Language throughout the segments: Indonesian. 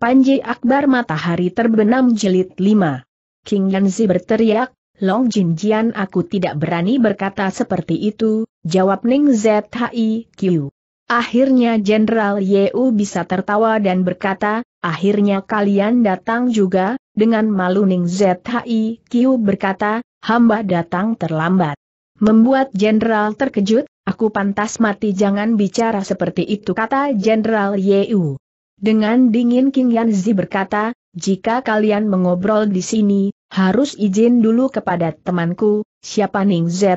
Panji Akbar Matahari Terbenam Jelit 5. King Yanzi berteriak, Long Jin Jian aku tidak berani berkata seperti itu, jawab Ning ZHIQ. Akhirnya Jenderal Yeu bisa tertawa dan berkata, akhirnya kalian datang juga, dengan malu Ning ZHIQ berkata, hamba datang terlambat. Membuat Jenderal terkejut, aku pantas mati jangan bicara seperti itu kata Jenderal Yeu. Dengan dingin King Yanzi berkata, jika kalian mengobrol di sini, harus izin dulu kepada temanku, siapa Ning Zhi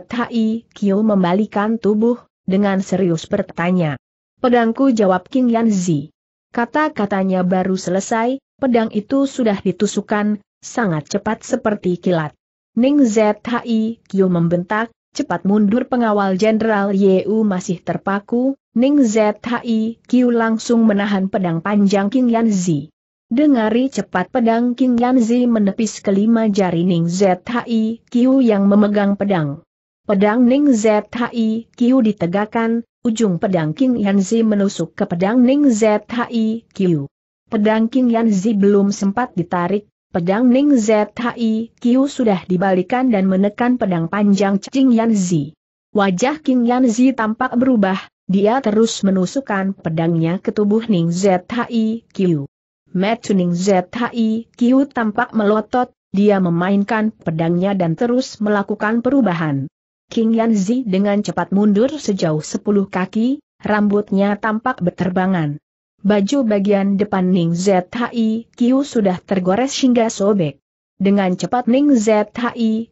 Qiu membalikan tubuh, dengan serius bertanya. Pedangku jawab King Yanzi. Kata-katanya baru selesai, pedang itu sudah ditusukan, sangat cepat seperti kilat. Ning Zhi Qiu membentak, cepat mundur pengawal Jenderal Yeu masih terpaku, Ning Zhi Kiu langsung menahan pedang panjang King Yanzi. Dengari cepat pedang King Yanzi menepis kelima jari Ning Zhi Kiu yang memegang pedang. Pedang Ning Zhi Kiu ditegakkan, ujung pedang King Yanzi menusuk ke pedang Ning Zhi Kiu. Pedang King Yanzi belum sempat ditarik, pedang Ning Zhi Kiu sudah dibalikan dan menekan pedang panjang King Yanzi. Wajah King Yanzi tampak berubah, dia terus menusukkan pedangnya ke tubuh Ning Zhi Qiu. Mata Ning Zhi tampak melotot, dia memainkan pedangnya dan terus melakukan perubahan. King Yanzi dengan cepat mundur sejauh sepuluh kaki, rambutnya tampak berterbangan. Baju bagian depan Ning Zhi Qiu sudah tergores hingga sobek. Dengan cepat Ning Zhi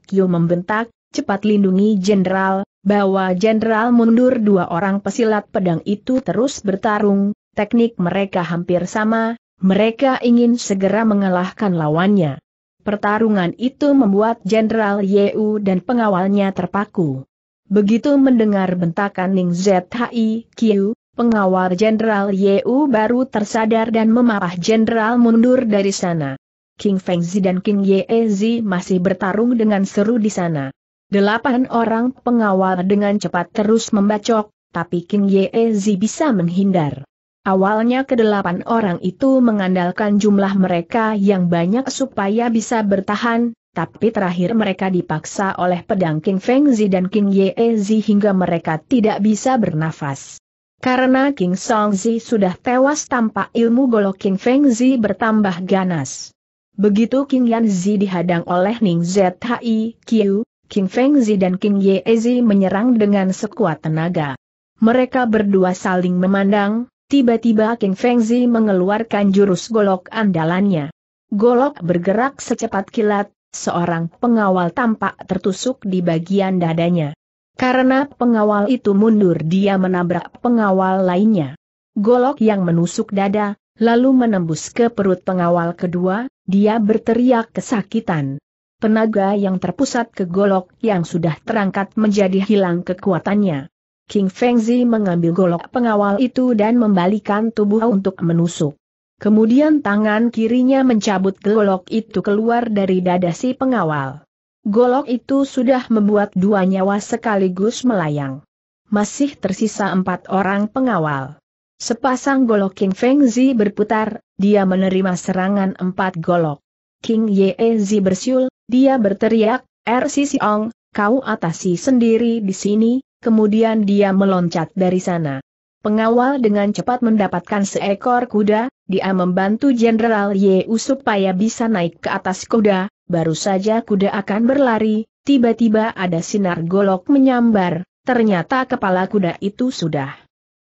Qiu membentak, cepat lindungi jenderal, bawa jenderal mundur dua orang pesilat pedang itu terus bertarung, teknik mereka hampir sama, mereka ingin segera mengalahkan lawannya. Pertarungan itu membuat Jenderal Yeu dan pengawalnya terpaku. Begitu mendengar bentakan Ning ZHI Q, pengawal Jenderal Yeu baru tersadar dan memarah Jenderal mundur dari sana. King Fengzi dan King Yezi masih bertarung dengan seru di sana. Delapan orang pengawal dengan cepat terus membacok, tapi King Yezi bisa menghindar. Awalnya kedelapan orang itu mengandalkan jumlah mereka yang banyak supaya bisa bertahan, tapi terakhir mereka dipaksa oleh pedang King Fengzi dan King Yezi hingga mereka tidak bisa bernafas. Karena King Songzi sudah tewas tanpa ilmu golok King Fengzi bertambah ganas. Begitu King Yanzi dihadang oleh Ning Zhi Qiu, King Feng Zi dan King Ye Zi menyerang dengan sekuat tenaga. Mereka berdua saling memandang, tiba-tiba King Feng Zi mengeluarkan jurus golok andalannya. Golok bergerak secepat kilat, seorang pengawal tampak tertusuk di bagian dadanya. Karena pengawal itu mundur dia menabrak pengawal lainnya. Golok yang menusuk dada, lalu menembus ke perut pengawal kedua, dia berteriak kesakitan penaga yang terpusat ke golok yang sudah terangkat menjadi hilang kekuatannya. King Fengzi mengambil golok pengawal itu dan membalikan tubuh untuk menusuk. Kemudian tangan kirinya mencabut golok itu keluar dari dada si pengawal. Golok itu sudah membuat dua nyawa sekaligus melayang. Masih tersisa empat orang pengawal. Sepasang golok King Fengzi berputar, dia menerima serangan empat golok. King Yezi bersiul, dia berteriak, er Si Siong, kau atasi sendiri di sini, kemudian dia meloncat dari sana. Pengawal dengan cepat mendapatkan seekor kuda, dia membantu Jenderal Yu supaya bisa naik ke atas kuda, baru saja kuda akan berlari, tiba-tiba ada sinar golok menyambar, ternyata kepala kuda itu sudah.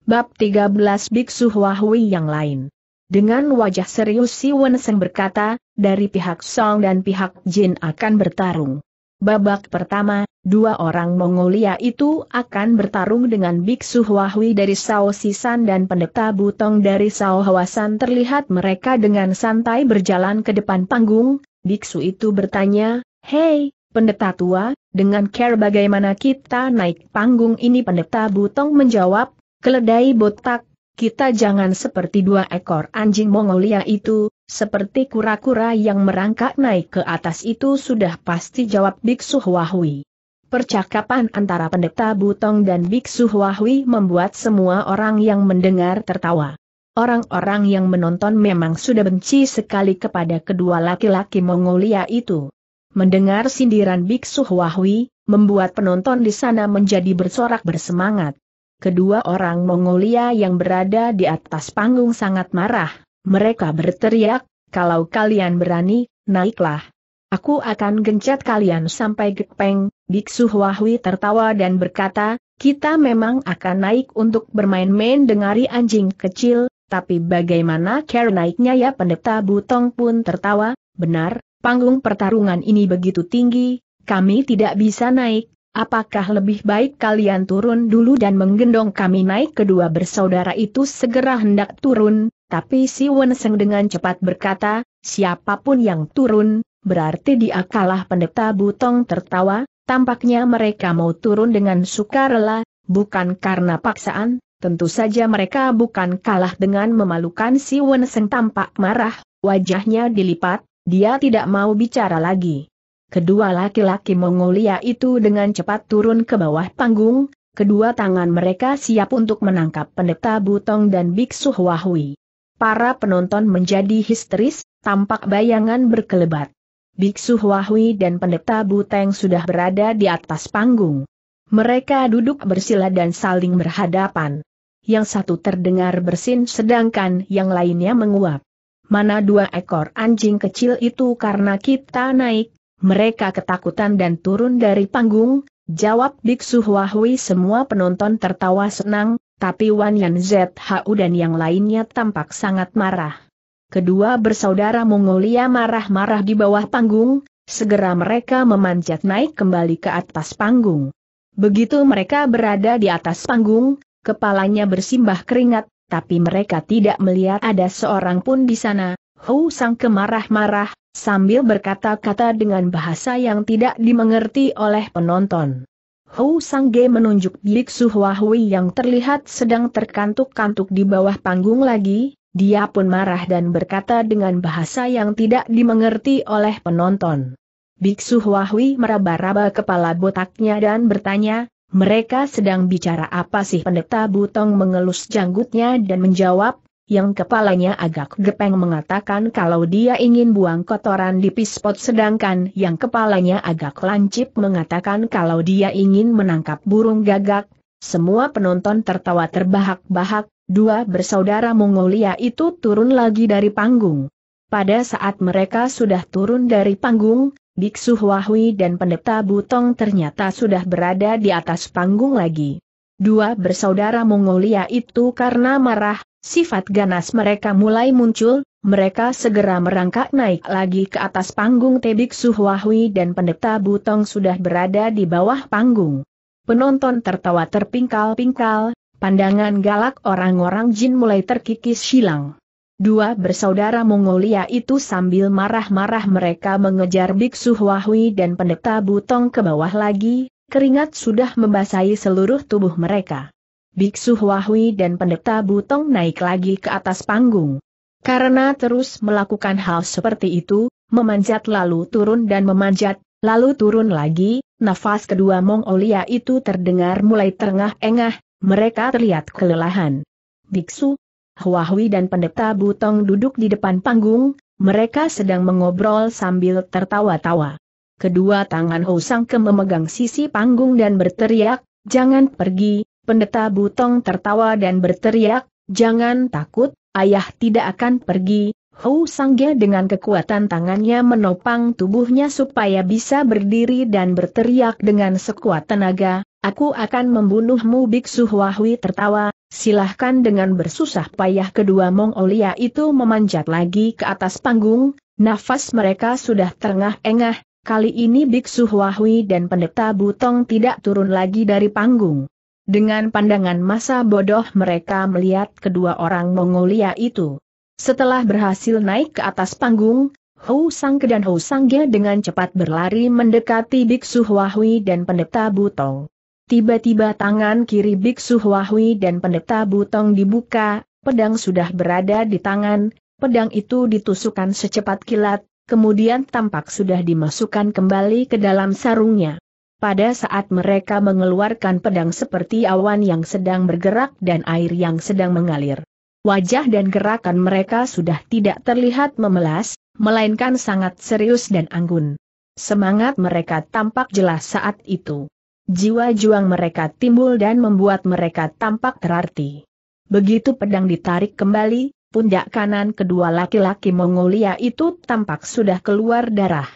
Bab 13 Biksu Huahui yang lain. Dengan wajah serius si Wenseng berkata, dari pihak Song dan pihak Jin akan bertarung. Babak pertama, dua orang Mongolia itu akan bertarung dengan Biksu Huahui dari Sao Sisan dan pendeta Butong dari Sao Hwasan terlihat mereka dengan santai berjalan ke depan panggung, Biksu itu bertanya, Hei, pendeta tua, dengan care bagaimana kita naik panggung ini pendeta Butong menjawab, keledai botak, kita jangan seperti dua ekor anjing Mongolia itu, seperti kura-kura yang merangkak naik ke atas itu sudah pasti jawab Biksu Huahui. Percakapan antara pendeta Butong dan Biksu Huahui membuat semua orang yang mendengar tertawa. Orang-orang yang menonton memang sudah benci sekali kepada kedua laki-laki Mongolia itu. Mendengar sindiran Biksu Huahui, membuat penonton di sana menjadi bersorak bersemangat. Kedua orang Mongolia yang berada di atas panggung sangat marah, mereka berteriak, kalau kalian berani, naiklah. Aku akan gencet kalian sampai gepeng, Biksu Huahui tertawa dan berkata, kita memang akan naik untuk bermain-main dengari anjing kecil, tapi bagaimana care naiknya ya pendeta Butong pun tertawa, benar, panggung pertarungan ini begitu tinggi, kami tidak bisa naik, apakah lebih baik kalian turun dulu dan menggendong kami naik kedua bersaudara itu segera hendak turun, tapi si Wenseng dengan cepat berkata, siapapun yang turun, berarti dia kalah pendeta Butong tertawa, tampaknya mereka mau turun dengan sukarela, bukan karena paksaan, tentu saja mereka bukan kalah dengan memalukan si Wenseng tampak marah, wajahnya dilipat, dia tidak mau bicara lagi. Kedua laki-laki Mongolia itu dengan cepat turun ke bawah panggung, kedua tangan mereka siap untuk menangkap pendeta Butong dan Biksu Huahui. Para penonton menjadi histeris, tampak bayangan berkelebat. Biksu Huahui dan pendeta Buteng sudah berada di atas panggung. Mereka duduk bersila dan saling berhadapan. Yang satu terdengar bersin sedangkan yang lainnya menguap. Mana dua ekor anjing kecil itu karena kita naik, mereka ketakutan dan turun dari panggung, jawab Biksu Huahui semua penonton tertawa senang, tapi Wan Yan ZHU dan yang lainnya tampak sangat marah. Kedua bersaudara Mongolia marah-marah di bawah panggung, segera mereka memanjat naik kembali ke atas panggung. Begitu mereka berada di atas panggung, kepalanya bersimbah keringat, tapi mereka tidak melihat ada seorang pun di sana, Hou Sang kemarah-marah, sambil berkata-kata dengan bahasa yang tidak dimengerti oleh penonton. Hou Sangge menunjuk biksu Hui yang terlihat sedang terkantuk-kantuk di bawah panggung lagi, dia pun marah dan berkata dengan bahasa yang tidak dimengerti oleh penonton. Biksu Hui meraba-raba kepala botaknya dan bertanya, mereka sedang bicara apa sih pendeta Butong mengelus janggutnya dan menjawab, yang kepalanya agak gepeng mengatakan kalau dia ingin buang kotoran di pispot sedangkan yang kepalanya agak lancip mengatakan kalau dia ingin menangkap burung gagak. Semua penonton tertawa terbahak-bahak, dua bersaudara Mongolia itu turun lagi dari panggung. Pada saat mereka sudah turun dari panggung, Biksu Huahui dan pendeta Butong ternyata sudah berada di atas panggung lagi. Dua bersaudara Mongolia itu karena marah, Sifat ganas mereka mulai muncul, mereka segera merangkak naik lagi ke atas panggung Tebik Suhwahwi dan pendeta Butong sudah berada di bawah panggung. Penonton tertawa terpingkal-pingkal, pandangan galak orang-orang jin mulai terkikis silang. Dua bersaudara Mongolia itu sambil marah-marah mereka mengejar Biksu Suhwahwi dan pendeta Butong ke bawah lagi, keringat sudah membasahi seluruh tubuh mereka. Biksu Huahui dan pendeta Butong naik lagi ke atas panggung. Karena terus melakukan hal seperti itu, memanjat lalu turun dan memanjat, lalu turun lagi, nafas kedua Mongolia itu terdengar mulai terengah-engah, mereka terlihat kelelahan. Biksu, Huahui dan pendeta Butong duduk di depan panggung, mereka sedang mengobrol sambil tertawa-tawa. Kedua tangan Hosang Ke memegang sisi panggung dan berteriak, jangan pergi, Pendeta Butong tertawa dan berteriak, jangan takut, ayah tidak akan pergi. Hou Sangge dengan kekuatan tangannya menopang tubuhnya supaya bisa berdiri dan berteriak dengan sekuat tenaga, aku akan membunuhmu Biksu Huahui tertawa, silahkan dengan bersusah payah kedua Mongolia itu memanjat lagi ke atas panggung, nafas mereka sudah terengah-engah, kali ini Biksu Huahui dan pendeta Butong tidak turun lagi dari panggung. Dengan pandangan masa bodoh mereka melihat kedua orang Mongolia itu. Setelah berhasil naik ke atas panggung, Hou Sangke dan Hou Sangge dengan cepat berlari mendekati Biksu Huahui dan pendeta Butong. Tiba-tiba tangan kiri Biksu Huahui dan pendeta Butong dibuka, pedang sudah berada di tangan, pedang itu ditusukkan secepat kilat, kemudian tampak sudah dimasukkan kembali ke dalam sarungnya. Pada saat mereka mengeluarkan pedang seperti awan yang sedang bergerak dan air yang sedang mengalir. Wajah dan gerakan mereka sudah tidak terlihat memelas, melainkan sangat serius dan anggun. Semangat mereka tampak jelas saat itu. Jiwa juang mereka timbul dan membuat mereka tampak terarti. Begitu pedang ditarik kembali, pundak kanan kedua laki-laki Mongolia itu tampak sudah keluar darah.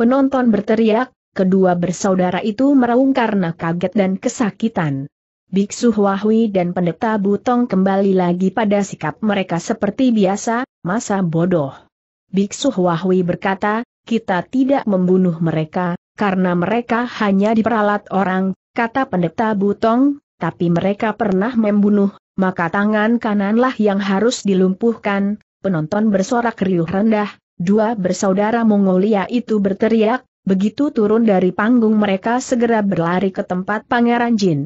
Penonton berteriak, Kedua bersaudara itu meraung karena kaget dan kesakitan. Biksu Huahui dan pendeta Butong kembali lagi pada sikap mereka seperti biasa, masa bodoh. Biksu Huahui berkata, kita tidak membunuh mereka, karena mereka hanya diperalat orang, kata pendeta Butong, tapi mereka pernah membunuh, maka tangan kananlah yang harus dilumpuhkan, penonton bersorak riuh rendah, dua bersaudara Mongolia itu berteriak, Begitu turun dari panggung mereka segera berlari ke tempat Pangeran Jin.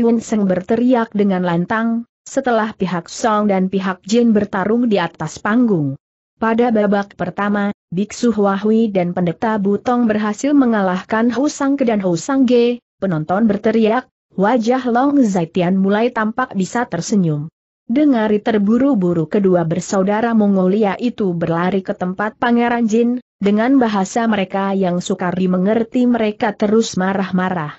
Wen Seng berteriak dengan lantang, setelah pihak Song dan pihak Jin bertarung di atas panggung. Pada babak pertama, Biksu Huahui dan pendeta Butong berhasil mengalahkan Husang Ke dan Husang Ge, penonton berteriak, wajah Long Zaitian mulai tampak bisa tersenyum. Dengari terburu-buru kedua bersaudara Mongolia itu berlari ke tempat Pangeran Jin, dengan bahasa mereka yang sukar dimengerti mereka terus marah-marah.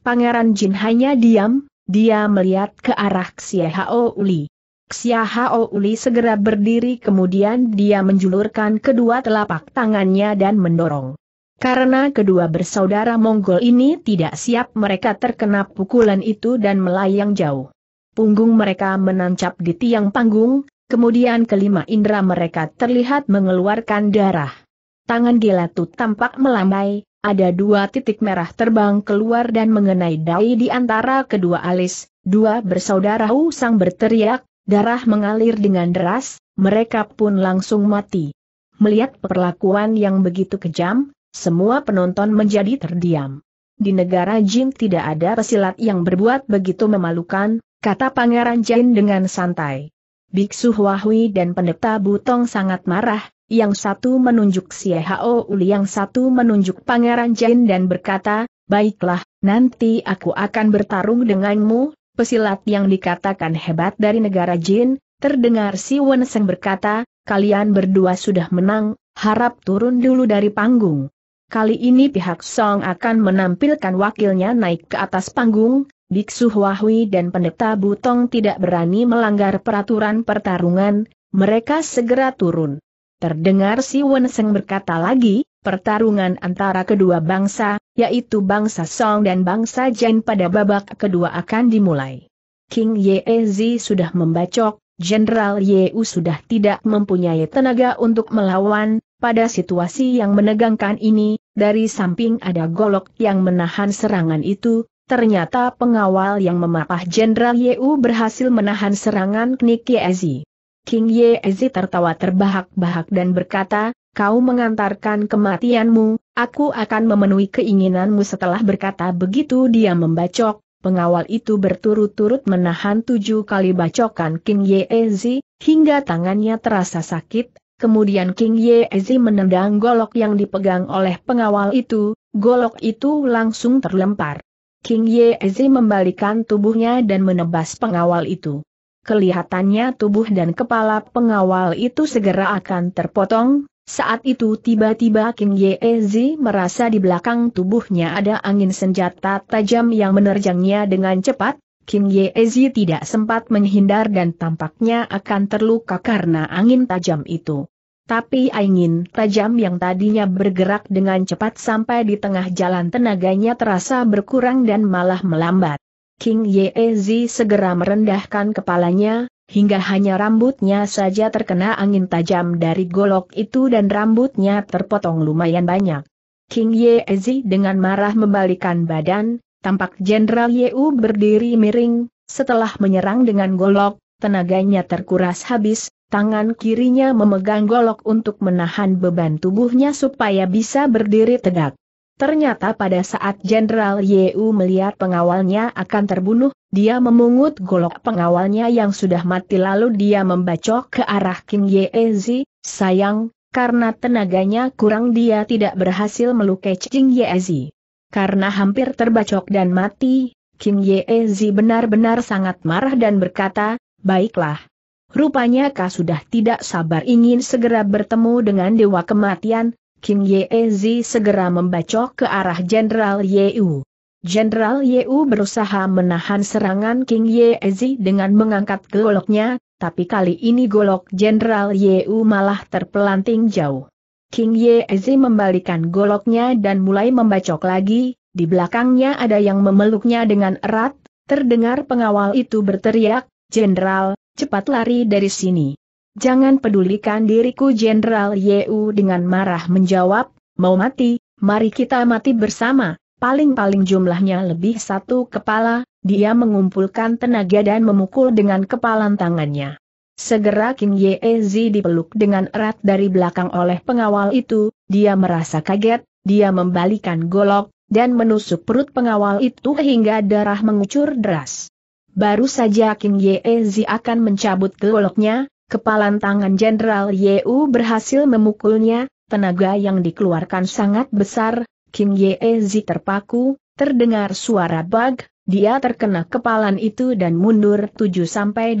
Pangeran Jin hanya diam, dia melihat ke arah Xiahao Uli. Xiahao Uli segera berdiri kemudian dia menjulurkan kedua telapak tangannya dan mendorong. Karena kedua bersaudara Mongol ini tidak siap mereka terkena pukulan itu dan melayang jauh punggung mereka menancap di tiang panggung, kemudian kelima indera mereka terlihat mengeluarkan darah. Tangan gelatut tampak melambai, ada dua titik merah terbang keluar dan mengenai dai di antara kedua alis, dua bersaudara usang berteriak, darah mengalir dengan deras, mereka pun langsung mati. Melihat perlakuan yang begitu kejam, semua penonton menjadi terdiam. Di negara Jin tidak ada pesilat yang berbuat begitu memalukan, kata Pangeran Jin dengan santai. Biksu Huahui dan pendeta Butong sangat marah, yang satu menunjuk Si Hao Uli yang satu menunjuk Pangeran Jin dan berkata, Baiklah, nanti aku akan bertarung denganmu, pesilat yang dikatakan hebat dari negara Jin, terdengar si Wenseng berkata, kalian berdua sudah menang, harap turun dulu dari panggung. Kali ini pihak Song akan menampilkan wakilnya naik ke atas panggung, Biksu Huahui dan pendeta Butong tidak berani melanggar peraturan pertarungan, mereka segera turun. Terdengar si Wenseng berkata lagi, pertarungan antara kedua bangsa, yaitu bangsa Song dan bangsa Jin pada babak kedua akan dimulai. King Ye Zi sudah membacok, Jenderal Ye U sudah tidak mempunyai tenaga untuk melawan, pada situasi yang menegangkan ini, dari samping ada golok yang menahan serangan itu, Ternyata pengawal yang memapah Jenderal Yeu berhasil menahan serangan Knik Yezi. King Yezi tertawa terbahak-bahak dan berkata, kau mengantarkan kematianmu, aku akan memenuhi keinginanmu setelah berkata begitu dia membacok, pengawal itu berturut-turut menahan tujuh kali bacokan King Yezi, hingga tangannya terasa sakit, kemudian King Yezi menendang golok yang dipegang oleh pengawal itu, golok itu langsung terlempar. King Ye Ezi membalikan tubuhnya dan menebas pengawal itu. Kelihatannya tubuh dan kepala pengawal itu segera akan terpotong, saat itu tiba-tiba King Ye Ezi merasa di belakang tubuhnya ada angin senjata tajam yang menerjangnya dengan cepat, King Ye Ezi tidak sempat menghindar dan tampaknya akan terluka karena angin tajam itu. Tapi angin tajam yang tadinya bergerak dengan cepat sampai di tengah jalan tenaganya terasa berkurang dan malah melambat. King Yezi segera merendahkan kepalanya, hingga hanya rambutnya saja terkena angin tajam dari golok itu dan rambutnya terpotong lumayan banyak. King Yezi dengan marah membalikan badan, tampak Jenderal Yeu berdiri miring, setelah menyerang dengan golok, tenaganya terkuras habis, Tangan kirinya memegang golok untuk menahan beban tubuhnya supaya bisa berdiri tegak. Ternyata pada saat Jenderal Yeu melihat pengawalnya akan terbunuh, dia memungut golok pengawalnya yang sudah mati lalu dia membacok ke arah King Yezi, sayang, karena tenaganya kurang dia tidak berhasil melukai King Yezi. Karena hampir terbacok dan mati, King Yezi benar-benar sangat marah dan berkata, baiklah, Rupanya kau sudah tidak sabar ingin segera bertemu dengan Dewa Kematian, King Yezi segera membacok ke arah Jenderal Yeu. Jenderal Yeu berusaha menahan serangan King Yezi dengan mengangkat goloknya, tapi kali ini golok Jenderal Yeu malah terpelanting jauh. King Yezi membalikan goloknya dan mulai membacok lagi, di belakangnya ada yang memeluknya dengan erat, terdengar pengawal itu berteriak, Jenderal, cepat lari dari sini. Jangan pedulikan diriku Jenderal Yeu dengan marah menjawab, mau mati, mari kita mati bersama, paling-paling jumlahnya lebih satu kepala, dia mengumpulkan tenaga dan memukul dengan kepalan tangannya. Segera King Yezi dipeluk dengan erat dari belakang oleh pengawal itu, dia merasa kaget, dia membalikan golok, dan menusuk perut pengawal itu hingga darah mengucur deras. Baru saja King Ye Zi akan mencabut goloknya, kepalan tangan Jenderal Ye U berhasil memukulnya, tenaga yang dikeluarkan sangat besar, King Ye Zi terpaku, terdengar suara bug. dia terkena kepalan itu dan mundur 7-8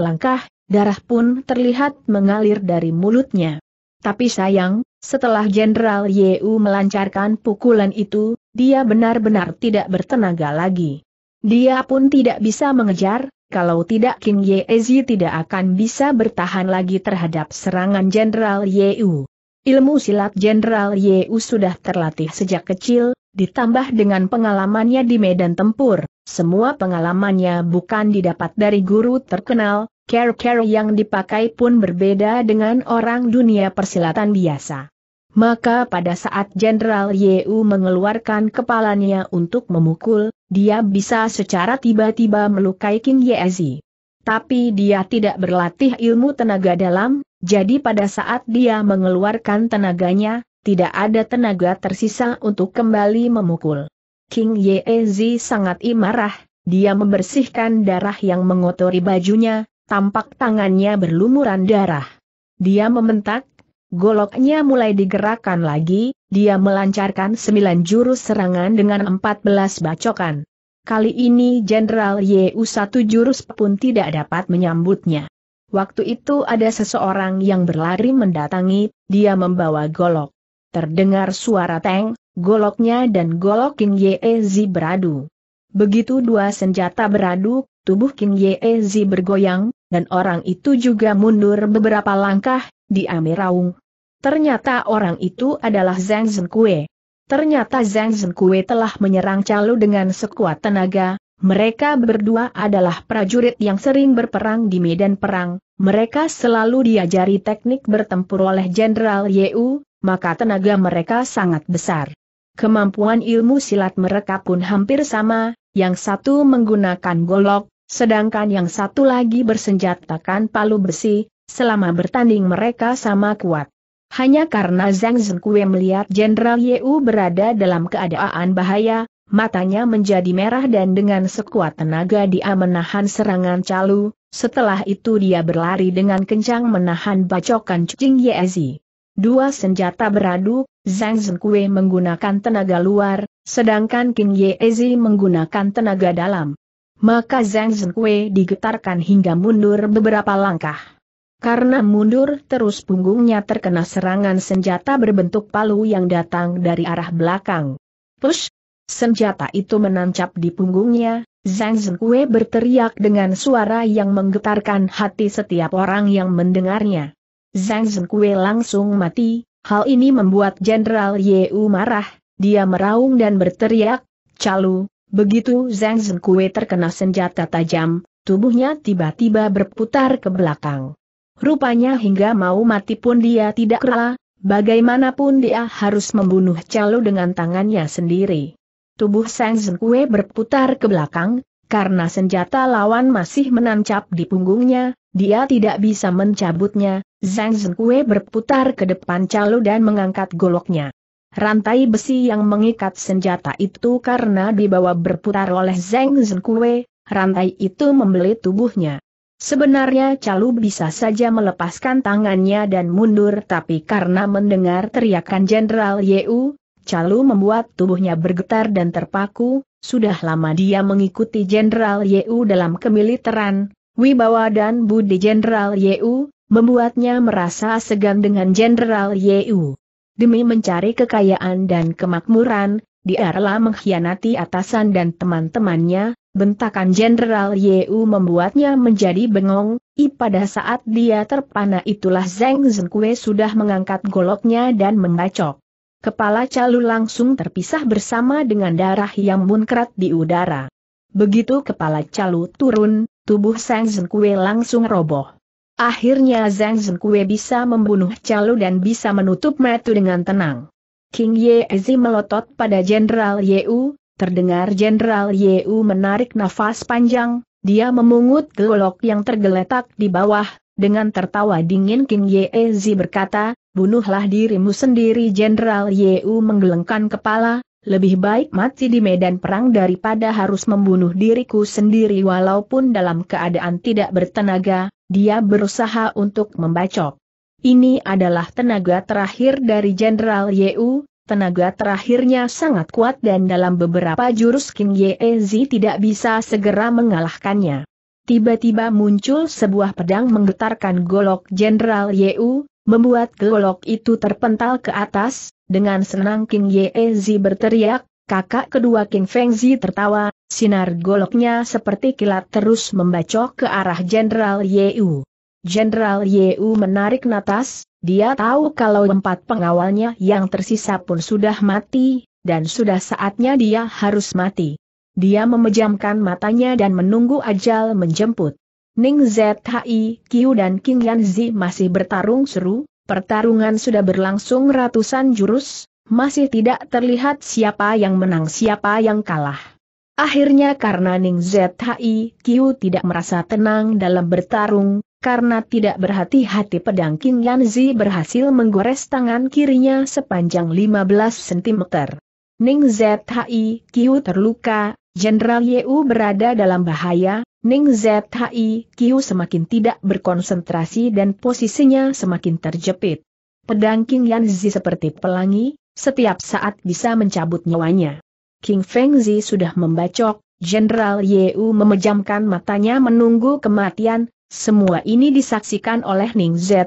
langkah, darah pun terlihat mengalir dari mulutnya. Tapi sayang, setelah Jenderal Ye U melancarkan pukulan itu, dia benar-benar tidak bertenaga lagi. Dia pun tidak bisa mengejar, kalau tidak King Ye Ezi tidak akan bisa bertahan lagi terhadap serangan Jenderal Ye U. Ilmu silat Jenderal Ye U sudah terlatih sejak kecil, ditambah dengan pengalamannya di medan tempur. Semua pengalamannya bukan didapat dari guru terkenal, care-care yang dipakai pun berbeda dengan orang dunia persilatan biasa. Maka pada saat Jenderal Ye U mengeluarkan kepalanya untuk memukul, dia bisa secara tiba-tiba melukai King Yezi. Tapi dia tidak berlatih ilmu tenaga dalam, jadi pada saat dia mengeluarkan tenaganya, tidak ada tenaga tersisa untuk kembali memukul. King Yezi sangat imarah, dia membersihkan darah yang mengotori bajunya, tampak tangannya berlumuran darah. Dia mementak. Goloknya mulai digerakkan lagi, dia melancarkan sembilan jurus serangan dengan empat belas bacokan. Kali ini Jenderal Yu satu jurus pun tidak dapat menyambutnya. Waktu itu ada seseorang yang berlari mendatangi, dia membawa golok. Terdengar suara tank, goloknya dan golok King Yezi beradu. Begitu dua senjata beradu, tubuh King Yezi bergoyang, dan orang itu juga mundur beberapa langkah, dia meraung, Ternyata orang itu adalah Zhang Zhenkue. Ternyata Zhang Zhenkue telah menyerang Calu dengan sekuat tenaga, mereka berdua adalah prajurit yang sering berperang di medan perang, mereka selalu diajari teknik bertempur oleh Jenderal Yeu, maka tenaga mereka sangat besar. Kemampuan ilmu silat mereka pun hampir sama, yang satu menggunakan golok, sedangkan yang satu lagi bersenjatakan palu besi, selama bertanding mereka sama kuat. Hanya karena Zhang Zhengkue melihat Jenderal Yeu berada dalam keadaan bahaya, matanya menjadi merah dan dengan sekuat tenaga dia menahan serangan Calu, setelah itu dia berlari dengan kencang menahan bacokan Cing Yezi. Dua senjata beradu, Zhang Zhengkue menggunakan tenaga luar, sedangkan King Yezi menggunakan tenaga dalam. Maka Zhang Zhengkue digetarkan hingga mundur beberapa langkah. Karena mundur terus punggungnya terkena serangan senjata berbentuk palu yang datang dari arah belakang. Push! Senjata itu menancap di punggungnya, Zhang Zenkue berteriak dengan suara yang menggetarkan hati setiap orang yang mendengarnya. Zhang Zenkue langsung mati, hal ini membuat Jenderal Yeu marah, dia meraung dan berteriak, Calu, begitu Zhang Zenkue terkena senjata tajam, tubuhnya tiba-tiba berputar ke belakang. Rupanya hingga mau mati pun dia tidak rela, bagaimanapun dia harus membunuh Calo dengan tangannya sendiri. Tubuh Sang Zengkwe berputar ke belakang, karena senjata lawan masih menancap di punggungnya, dia tidak bisa mencabutnya, Zhang Zengkwe berputar ke depan Calo dan mengangkat goloknya. Rantai besi yang mengikat senjata itu karena dibawa berputar oleh Zeng Zengkwe, rantai itu membelit tubuhnya. Sebenarnya Calu bisa saja melepaskan tangannya dan mundur tapi karena mendengar teriakan Jenderal Yeu, Calu membuat tubuhnya bergetar dan terpaku, sudah lama dia mengikuti Jenderal Yeu dalam kemiliteran, wibawa dan budi Jenderal Yeu, membuatnya merasa segan dengan Jenderal Yeu. Demi mencari kekayaan dan kemakmuran, dia rela mengkhianati atasan dan teman-temannya, Bentakan Jenderal Yeu membuatnya menjadi bengong, i pada saat dia terpana itulah Zeng Zengkue sudah mengangkat goloknya dan mengacok. Kepala Calu langsung terpisah bersama dengan darah yang munkrat di udara. Begitu kepala Calu turun, tubuh Zeng Zengkue langsung roboh. Akhirnya Zeng Zengkue bisa membunuh Calu dan bisa menutup mata dengan tenang. King Ye Yezi melotot pada Jenderal Yeu, Terdengar Jenderal Yeu menarik nafas panjang, dia memungut golok yang tergeletak di bawah, dengan tertawa dingin King Yezi berkata, bunuhlah dirimu sendiri Jenderal Yeu menggelengkan kepala, lebih baik mati di medan perang daripada harus membunuh diriku sendiri walaupun dalam keadaan tidak bertenaga, dia berusaha untuk membacok. Ini adalah tenaga terakhir dari Jenderal Yeu, tenaga terakhirnya sangat kuat dan dalam beberapa jurus King Yezi tidak bisa segera mengalahkannya. Tiba-tiba muncul sebuah pedang menggetarkan golok Jenderal Yeu, membuat golok itu terpental ke atas, dengan senang King Yezi berteriak, kakak kedua King Fengzi tertawa, sinar goloknya seperti kilat terus membacok ke arah Jenderal Yeu. Jenderal Yeu menarik natas. dia tahu kalau empat pengawalnya yang tersisa pun sudah mati, dan sudah saatnya dia harus mati. Dia memejamkan matanya dan menunggu ajal menjemput. Ning Zhi, Qiu dan King Yanzi masih bertarung seru, pertarungan sudah berlangsung ratusan jurus, masih tidak terlihat siapa yang menang siapa yang kalah. Akhirnya karena Ning Zhi, Qiu tidak merasa tenang dalam bertarung, karena tidak berhati-hati pedang King Yanzi berhasil menggores tangan kirinya sepanjang 15 cm. Ning Zhi Kiu terluka, Jenderal Yeu berada dalam bahaya, Ning Zhi Kiu semakin tidak berkonsentrasi dan posisinya semakin terjepit. Pedang King Yanzi seperti pelangi, setiap saat bisa mencabut nyawanya. King Fengzi sudah membacok, Jenderal Yeu memejamkan matanya menunggu kematian, semua ini disaksikan oleh Ning Zhi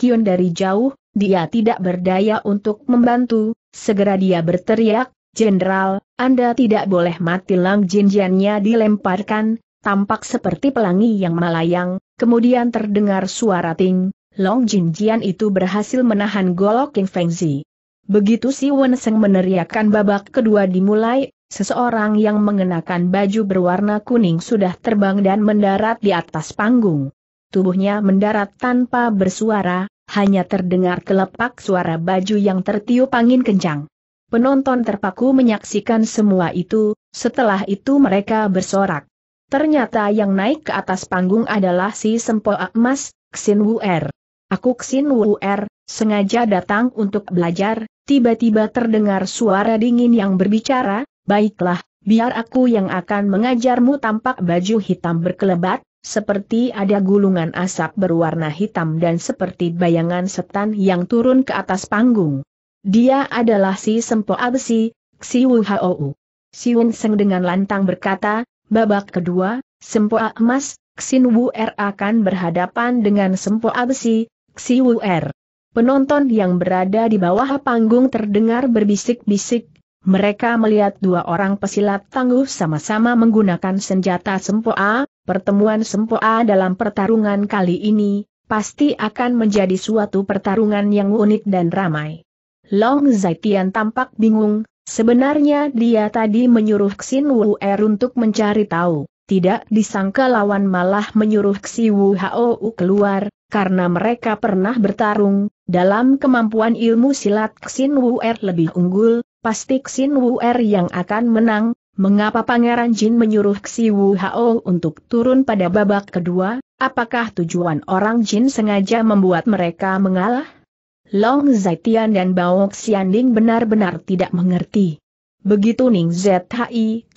Kion dari jauh, dia tidak berdaya untuk membantu, segera dia berteriak, Jenderal, Anda tidak boleh mati lang jinjiannya dilemparkan, tampak seperti pelangi yang melayang, kemudian terdengar suara ting, Long Jinjian itu berhasil menahan golok King Fengzi. Begitu si Wen Seng meneriakkan babak kedua dimulai, Seseorang yang mengenakan baju berwarna kuning sudah terbang dan mendarat di atas panggung. Tubuhnya mendarat tanpa bersuara, hanya terdengar kelepak suara baju yang tertiup angin kencang. Penonton terpaku menyaksikan semua itu, setelah itu mereka bersorak. Ternyata yang naik ke atas panggung adalah si sempoa emas, Xin Er. Aku Xin Er, sengaja datang untuk belajar, tiba-tiba terdengar suara dingin yang berbicara, Baiklah, biar aku yang akan mengajarmu tampak baju hitam berkelebat, seperti ada gulungan asap berwarna hitam dan seperti bayangan setan yang turun ke atas panggung. Dia adalah si Sempo Absi, Si Wuhou. Siun Seng dengan lantang berkata, babak kedua, Sempo Emas, Xin Wu Er akan berhadapan dengan Sempo Absi, Xi Wu Er. Penonton yang berada di bawah panggung terdengar berbisik-bisik, mereka melihat dua orang pesilat tangguh sama-sama menggunakan senjata sempoa, pertemuan sempoa dalam pertarungan kali ini, pasti akan menjadi suatu pertarungan yang unik dan ramai. Long Zaitian tampak bingung, sebenarnya dia tadi menyuruh Xin Wu Er untuk mencari tahu, tidak disangka lawan malah menyuruh Xi Wu Hou keluar, karena mereka pernah bertarung, dalam kemampuan ilmu silat Xin Wu Er lebih unggul, pasti Xin Wu Er yang akan menang, mengapa Pangeran Jin menyuruh Xi Wu Hao untuk turun pada babak kedua, apakah tujuan orang Jin sengaja membuat mereka mengalah? Long Zaitian dan Bao Xianding benar-benar tidak mengerti. Begitu Ning Zhi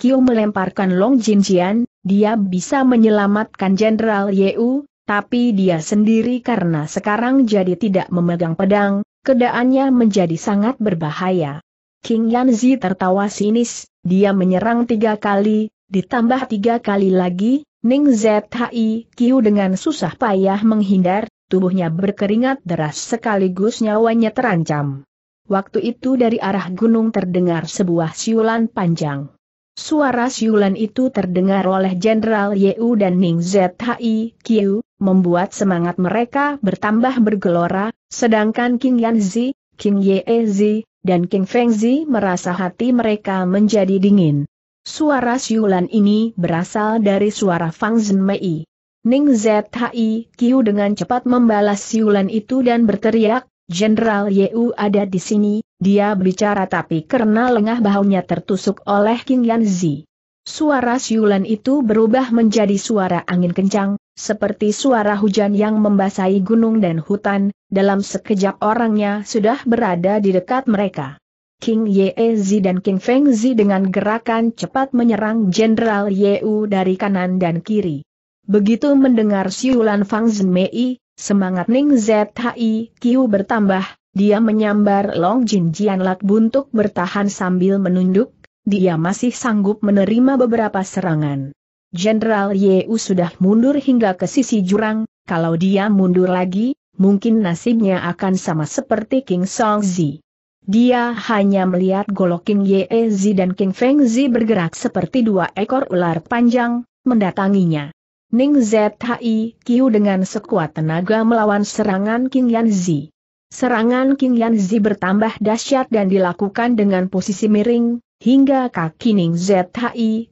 Qiu melemparkan Long Jin Jian, dia bisa menyelamatkan Jenderal Yeu, tapi dia sendiri karena sekarang jadi tidak memegang pedang, keadaannya menjadi sangat berbahaya. King Yanzi tertawa sinis, dia menyerang tiga kali, ditambah tiga kali lagi, Ning Zhi Kiu dengan susah payah menghindar, tubuhnya berkeringat deras sekaligus nyawanya terancam. Waktu itu dari arah gunung terdengar sebuah siulan panjang. Suara siulan itu terdengar oleh Jenderal Yeu dan Ning Zhi Kiu, membuat semangat mereka bertambah bergelora, sedangkan King Yanzi, King Yezi, dan King Fengzi merasa hati mereka menjadi dingin. Suara siulan ini berasal dari suara Fang Zhenmei. Ning Zhi Qiu dengan cepat membalas siulan itu dan berteriak, Jenderal Yeu ada di sini, dia berbicara tapi karena lengah bahunya tertusuk oleh King Yanzi. Suara siulan itu berubah menjadi suara angin kencang, seperti suara hujan yang membasahi gunung dan hutan, dalam sekejap orangnya sudah berada di dekat mereka. King Ye Zi dan King Feng Zi dengan gerakan cepat menyerang Jenderal Ye Wu dari kanan dan kiri. Begitu mendengar siulan Fang Zhen Mei, semangat Ning Zhi Qiu bertambah, dia menyambar Long Jin Jian Lak untuk bertahan sambil menunduk, dia masih sanggup menerima beberapa serangan. Jenderal Yeu sudah mundur hingga ke sisi jurang, kalau dia mundur lagi, mungkin nasibnya akan sama seperti King Song Songzi. Dia hanya melihat golok King Zi dan King Feng Zi bergerak seperti dua ekor ular panjang, mendatanginya. Ning Zhi Qiu dengan sekuat tenaga melawan serangan King Yan Zi. Serangan King Yan Zi bertambah dahsyat dan dilakukan dengan posisi miring, hingga kaki Ning Zhi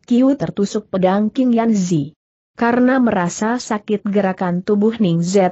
Kiu tertusuk pedang King Yan Zi. Karena merasa sakit gerakan tubuh Ning Zhi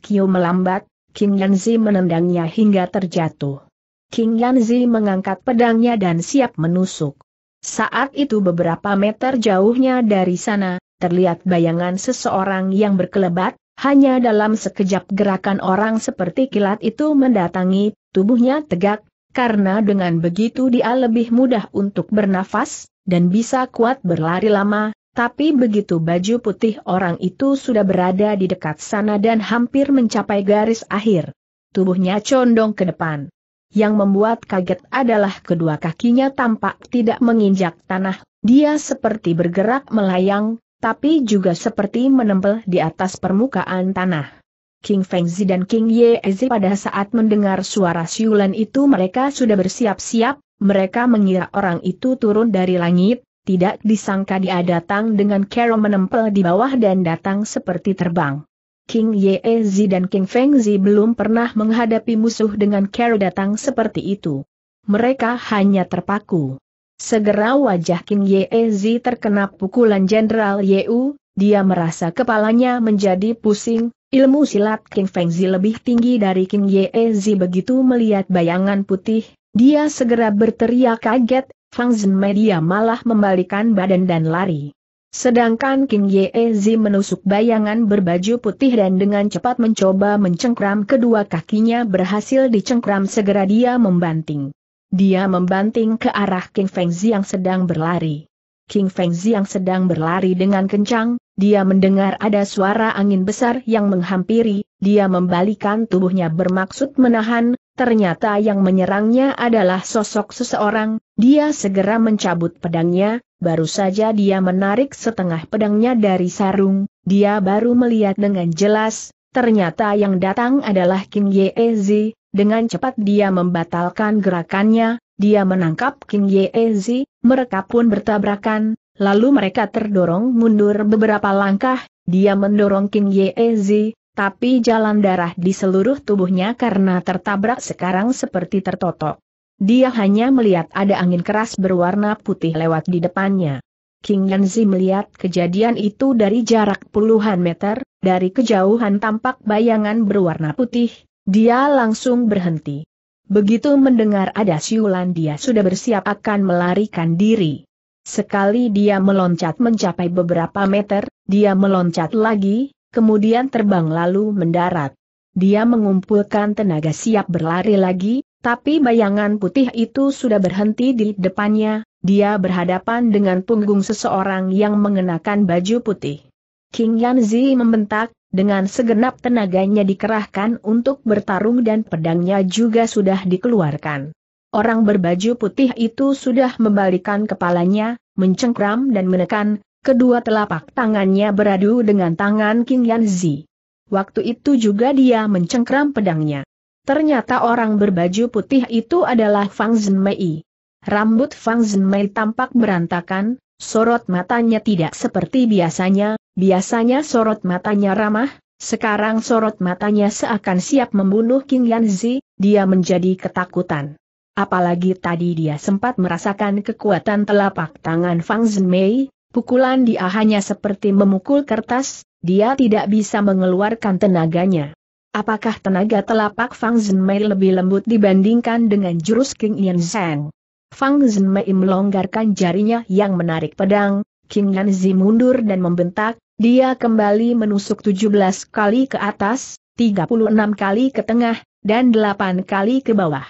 Kiu melambat, King Yan Zi menendangnya hingga terjatuh. King Yan Zi mengangkat pedangnya dan siap menusuk. Saat itu beberapa meter jauhnya dari sana, terlihat bayangan seseorang yang berkelebat, hanya dalam sekejap gerakan orang seperti kilat itu mendatangi, tubuhnya tegak, karena dengan begitu dia lebih mudah untuk bernafas, dan bisa kuat berlari lama, tapi begitu baju putih orang itu sudah berada di dekat sana dan hampir mencapai garis akhir. Tubuhnya condong ke depan. Yang membuat kaget adalah kedua kakinya tampak tidak menginjak tanah, dia seperti bergerak melayang, tapi juga seperti menempel di atas permukaan tanah. King Feng Fengzi dan King Ye Zi pada saat mendengar suara siulan itu mereka sudah bersiap-siap, mereka mengira orang itu turun dari langit, tidak disangka dia datang dengan kero menempel di bawah dan datang seperti terbang. King Ye Zi dan King Feng Zi belum pernah menghadapi musuh dengan kero datang seperti itu. Mereka hanya terpaku. Segera wajah King Ye Zi terkena pukulan Jenderal Ye U, dia merasa kepalanya menjadi pusing, Ilmu silat King Fengzi lebih tinggi dari King Yezi begitu melihat bayangan putih, dia segera berteriak kaget, Fang Media malah membalikan badan dan lari. Sedangkan King Yezi menusuk bayangan berbaju putih dan dengan cepat mencoba mencengkram kedua kakinya berhasil dicengkram segera dia membanting. Dia membanting ke arah King Fengzi yang sedang berlari. King Fengzi yang sedang berlari dengan kencang, dia mendengar ada suara angin besar yang menghampiri, dia membalikan tubuhnya bermaksud menahan, ternyata yang menyerangnya adalah sosok seseorang, dia segera mencabut pedangnya, baru saja dia menarik setengah pedangnya dari sarung, dia baru melihat dengan jelas, ternyata yang datang adalah King Ezi. dengan cepat dia membatalkan gerakannya, dia menangkap King Yeezi, mereka pun bertabrakan, Lalu mereka terdorong mundur beberapa langkah, dia mendorong King Yeezi, tapi jalan darah di seluruh tubuhnya karena tertabrak sekarang seperti tertotok. Dia hanya melihat ada angin keras berwarna putih lewat di depannya. King Yanzi melihat kejadian itu dari jarak puluhan meter, dari kejauhan tampak bayangan berwarna putih, dia langsung berhenti. Begitu mendengar ada siulan dia sudah bersiap akan melarikan diri. Sekali dia meloncat mencapai beberapa meter, dia meloncat lagi, kemudian terbang lalu mendarat. Dia mengumpulkan tenaga siap berlari lagi, tapi bayangan putih itu sudah berhenti di depannya, dia berhadapan dengan punggung seseorang yang mengenakan baju putih. King Yanzi membentak, dengan segenap tenaganya dikerahkan untuk bertarung dan pedangnya juga sudah dikeluarkan. Orang berbaju putih itu sudah membalikan kepalanya, mencengkram dan menekan, kedua telapak tangannya beradu dengan tangan King Yanzi. Waktu itu juga dia mencengkram pedangnya. Ternyata orang berbaju putih itu adalah Fang Zhenmei. Rambut Fang Zhenmei tampak berantakan, sorot matanya tidak seperti biasanya, biasanya sorot matanya ramah, sekarang sorot matanya seakan siap membunuh King Yanzi, dia menjadi ketakutan. Apalagi tadi dia sempat merasakan kekuatan telapak tangan Fang Zhenmei, pukulan dia hanya seperti memukul kertas, dia tidak bisa mengeluarkan tenaganya. Apakah tenaga telapak Fang Zhenmei lebih lembut dibandingkan dengan jurus King Yan Zhang? Fang Zhenmei melonggarkan jarinya yang menarik pedang, King Yan Zi mundur dan membentak, dia kembali menusuk 17 kali ke atas, 36 kali ke tengah, dan 8 kali ke bawah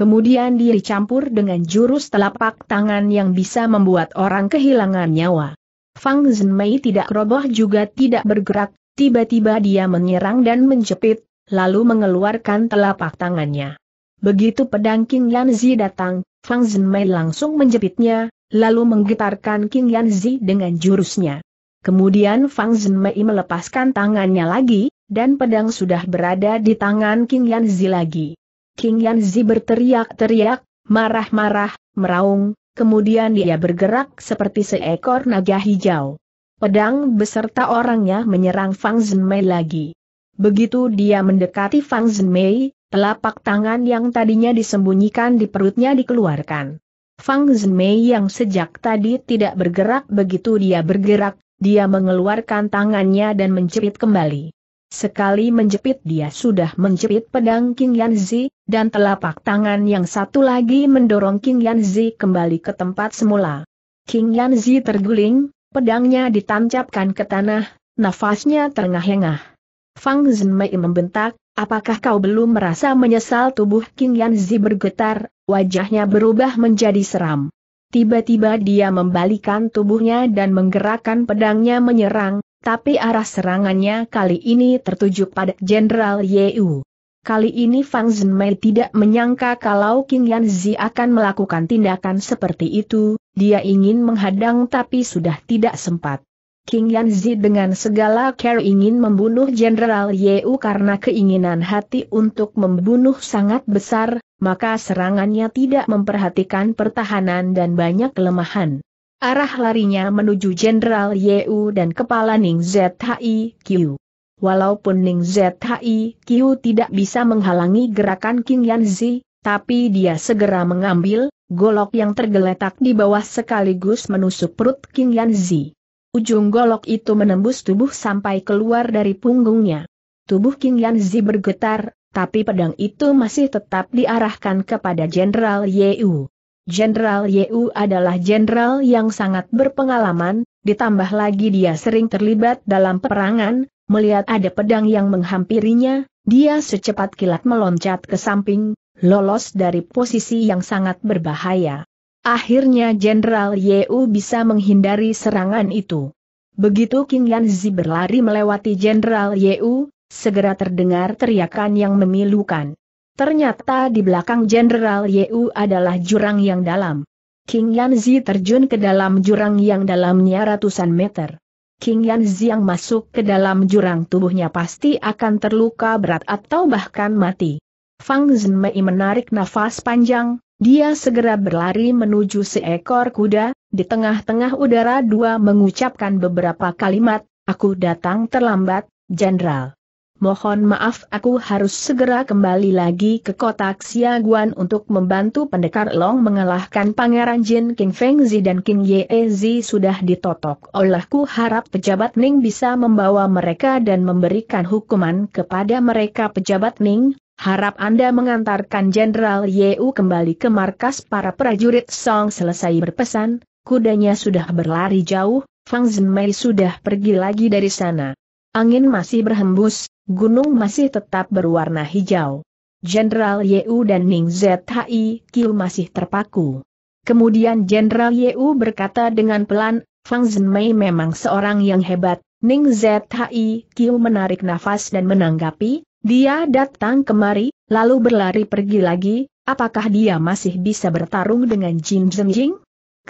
kemudian dicampur dengan jurus telapak tangan yang bisa membuat orang kehilangan nyawa. Fang Zhenmei tidak roboh juga tidak bergerak, tiba-tiba dia menyerang dan menjepit, lalu mengeluarkan telapak tangannya. Begitu pedang King Zi datang, Fang Zhenmei langsung menjepitnya, lalu menggetarkan King Zi dengan jurusnya. Kemudian Fang Zhenmei melepaskan tangannya lagi, dan pedang sudah berada di tangan King Zi lagi. King Yanzi berteriak-teriak, marah-marah, meraung, kemudian dia bergerak seperti seekor naga hijau. Pedang beserta orangnya menyerang Fang Zhenmei lagi. Begitu dia mendekati Fang Zhenmei, telapak tangan yang tadinya disembunyikan di perutnya dikeluarkan. Fang Zhenmei yang sejak tadi tidak bergerak begitu dia bergerak, dia mengeluarkan tangannya dan mencerit kembali. Sekali menjepit dia sudah menjepit pedang King Yanzi, dan telapak tangan yang satu lagi mendorong King Yanzi kembali ke tempat semula. King Yanzi terguling, pedangnya ditancapkan ke tanah, nafasnya terengah-engah. Fang Zhenmei membentak, apakah kau belum merasa menyesal tubuh King Yanzi bergetar, wajahnya berubah menjadi seram. Tiba-tiba dia membalikan tubuhnya dan menggerakkan pedangnya menyerang, tapi arah serangannya kali ini tertuju pada Jenderal Yu. Kali ini Fang Zhenmei tidak menyangka kalau King Yan Zi akan melakukan tindakan seperti itu, dia ingin menghadang tapi sudah tidak sempat. King Yan Zi dengan segala care ingin membunuh Jenderal Yu karena keinginan hati untuk membunuh sangat besar, maka serangannya tidak memperhatikan pertahanan dan banyak kelemahan. Arah larinya menuju Jenderal Yeu dan kepala Ning Zhi Walaupun Ning Zhi tidak bisa menghalangi gerakan King Yanzi, tapi dia segera mengambil golok yang tergeletak di bawah sekaligus menusuk perut King Yanzi. Ujung golok itu menembus tubuh sampai keluar dari punggungnya. Tubuh King Yanzi bergetar, tapi pedang itu masih tetap diarahkan kepada Jenderal Yeu. Jenderal Yeu adalah jenderal yang sangat berpengalaman, ditambah lagi dia sering terlibat dalam peperangan, melihat ada pedang yang menghampirinya, dia secepat kilat meloncat ke samping, lolos dari posisi yang sangat berbahaya. Akhirnya Jenderal Yeu bisa menghindari serangan itu. Begitu King Yanzi berlari melewati Jenderal Yeu, segera terdengar teriakan yang memilukan. Ternyata di belakang Jenderal Yu adalah jurang yang dalam. King Yanzi terjun ke dalam jurang yang dalamnya ratusan meter. King Yanzi yang masuk ke dalam jurang tubuhnya pasti akan terluka berat atau bahkan mati. Fang Zhenmei menarik nafas panjang, dia segera berlari menuju seekor kuda, di tengah-tengah udara dua mengucapkan beberapa kalimat, aku datang terlambat, Jenderal. Mohon maaf aku harus segera kembali lagi ke kota Xiangguan untuk membantu pendekar Long mengalahkan Pangeran Jin King Feng Zi dan King Ye Zi sudah ditotok olehku harap pejabat Ning bisa membawa mereka dan memberikan hukuman kepada mereka pejabat Ning, harap Anda mengantarkan Jenderal Yeu kembali ke markas para prajurit Song selesai berpesan, kudanya sudah berlari jauh, Fang Zhenmei sudah pergi lagi dari sana. Angin masih berhembus, gunung masih tetap berwarna hijau. Jenderal Yeu dan Ning Zhi Qiu masih terpaku. Kemudian Jenderal Yeu berkata dengan pelan, Fang Zhenmei memang seorang yang hebat, Ning Zhi Qiu menarik nafas dan menanggapi, dia datang kemari, lalu berlari pergi lagi, apakah dia masih bisa bertarung dengan Jin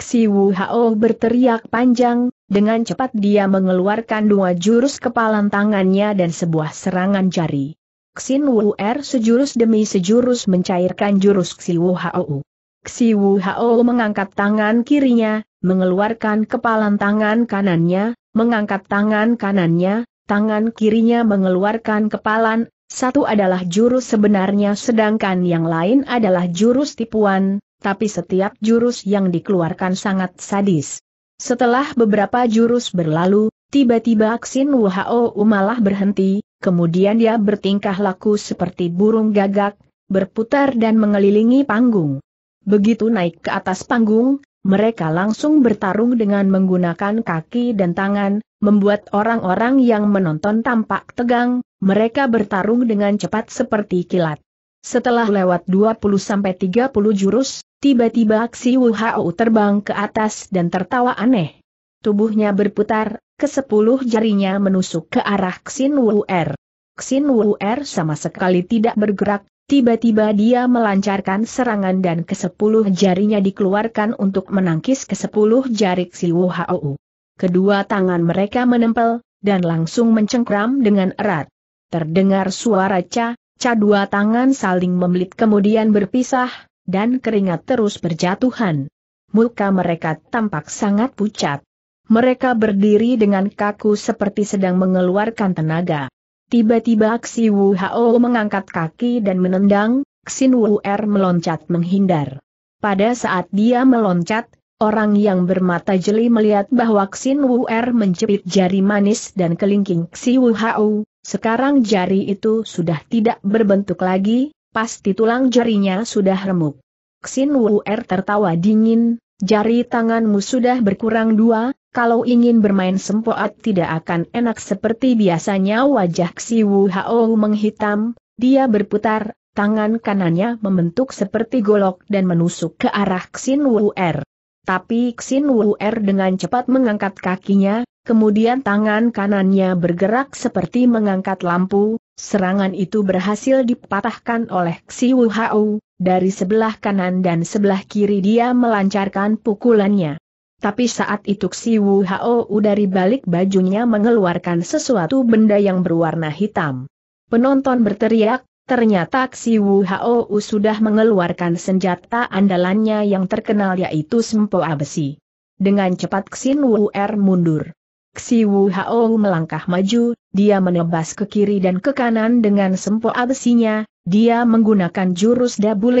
Xi Wu Hao berteriak panjang, dengan cepat dia mengeluarkan dua jurus kepalan tangannya dan sebuah serangan jari. Xin Wu Er sejurus demi sejurus mencairkan jurus Xi Wu Hao. Xi Wu Hao mengangkat tangan kirinya, mengeluarkan kepalan tangan kanannya, mengangkat tangan kanannya, tangan kirinya mengeluarkan kepalan, satu adalah jurus sebenarnya sedangkan yang lain adalah jurus tipuan, tapi setiap jurus yang dikeluarkan sangat sadis. Setelah beberapa jurus berlalu, tiba-tiba Aksin Wuhao malah berhenti, kemudian dia bertingkah laku seperti burung gagak, berputar dan mengelilingi panggung. Begitu naik ke atas panggung, mereka langsung bertarung dengan menggunakan kaki dan tangan, membuat orang-orang yang menonton tampak tegang, mereka bertarung dengan cepat seperti kilat. Setelah lewat 20-30 jurus, tiba-tiba aksi Hao terbang ke atas dan tertawa aneh. Tubuhnya berputar, ke sepuluh jarinya menusuk ke arah Xin Wuer. Xin Er sama sekali tidak bergerak, tiba-tiba dia melancarkan serangan dan ke sepuluh jarinya dikeluarkan untuk menangkis ke sepuluh jari Wu Hao. Kedua tangan mereka menempel, dan langsung mencengkram dengan erat. Terdengar suara ca, dua tangan saling membelit kemudian berpisah, dan keringat terus berjatuhan. Muka mereka tampak sangat pucat. Mereka berdiri dengan kaku seperti sedang mengeluarkan tenaga. Tiba-tiba Xi Wu Hao mengangkat kaki dan menendang, Xin Wu Er meloncat menghindar. Pada saat dia meloncat, Orang yang bermata jeli melihat bahwa Xin Wu Er menjepit jari manis dan kelingking Xi Wu Hao, sekarang jari itu sudah tidak berbentuk lagi, pasti tulang jarinya sudah remuk. Xin Wu Er tertawa dingin, jari tanganmu sudah berkurang dua, kalau ingin bermain sempoat tidak akan enak seperti biasanya wajah Xi Wu Hao menghitam, dia berputar, tangan kanannya membentuk seperti golok dan menusuk ke arah Xin Wu Er. Tapi Xin Wu Er dengan cepat mengangkat kakinya, kemudian tangan kanannya bergerak seperti mengangkat lampu, serangan itu berhasil dipatahkan oleh Xiu Hao, dari sebelah kanan dan sebelah kiri dia melancarkan pukulannya. Tapi saat itu Xiu Hao dari balik bajunya mengeluarkan sesuatu benda yang berwarna hitam. Penonton berteriak, ternyata Xiu Hao sudah mengeluarkan senjata andalannya yang terkenal yaitu sempoa besi. Dengan cepat Xin Wu Er mundur. Xi Wu Hao melangkah maju, dia menebas ke kiri dan ke kanan dengan sempoa abesinya. dia menggunakan jurus Dabu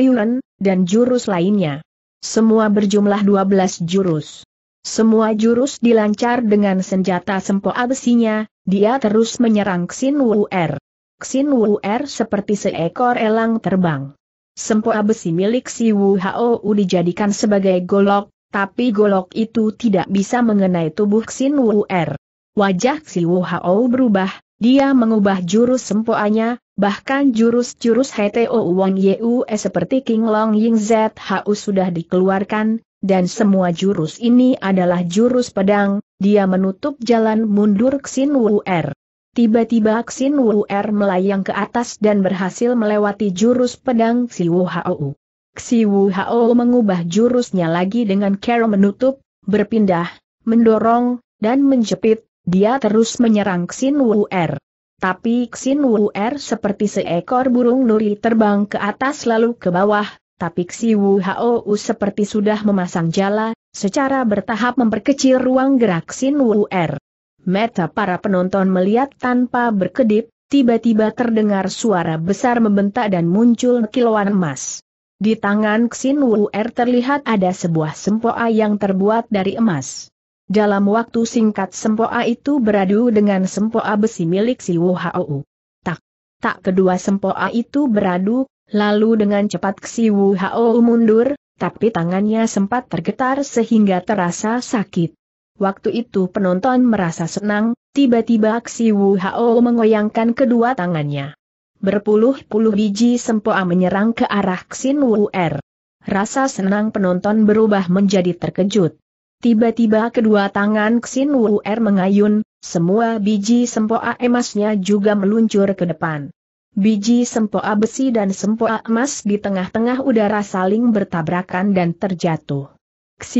dan jurus lainnya. Semua berjumlah 12 jurus. Semua jurus dilancar dengan senjata sempoa abesinya. dia terus menyerang Xin Wu Er. Xin Wu Er seperti seekor elang terbang. Sempoa besi milik si Wu Hao dijadikan sebagai golok, tapi golok itu tidak bisa mengenai tubuh Xin Wu Er. Wajah Xi Wu Hao berubah, dia mengubah jurus sempoanya, bahkan jurus-jurus HTO Wang Yue e seperti King Long Ying ZHU sudah dikeluarkan, dan semua jurus ini adalah jurus pedang, dia menutup jalan mundur Xin Wu Er. Tiba-tiba Xin Wu Er melayang ke atas dan berhasil melewati jurus pedang Xi Wu Hao. Xi Wu Hao mengubah jurusnya lagi dengan cara menutup, berpindah, mendorong, dan menjepit, dia terus menyerang Xin Wu Er. Tapi Xin Wu Er seperti seekor burung nuri terbang ke atas lalu ke bawah, tapi Xi Wu Hao seperti sudah memasang jala, secara bertahap memperkecil ruang gerak Xin Wu Er. Meta para penonton melihat tanpa berkedip, tiba-tiba terdengar suara besar membentak dan muncul kilauan emas. Di tangan Xin Er terlihat ada sebuah sempoa yang terbuat dari emas. Dalam waktu singkat sempoa itu beradu dengan sempoa besi milik si Wu Hao. Tak, tak kedua sempoa itu beradu, lalu dengan cepat si Wu Hao mundur, tapi tangannya sempat tergetar sehingga terasa sakit. Waktu itu penonton merasa senang, tiba-tiba si Wu Hao mengoyangkan kedua tangannya. Berpuluh-puluh biji sempoa menyerang ke arah Xin Wuer. Rasa senang penonton berubah menjadi terkejut. Tiba-tiba kedua tangan Xin Wuer mengayun, semua biji sempoa emasnya juga meluncur ke depan. Biji sempoa besi dan sempoa emas di tengah-tengah udara saling bertabrakan dan terjatuh.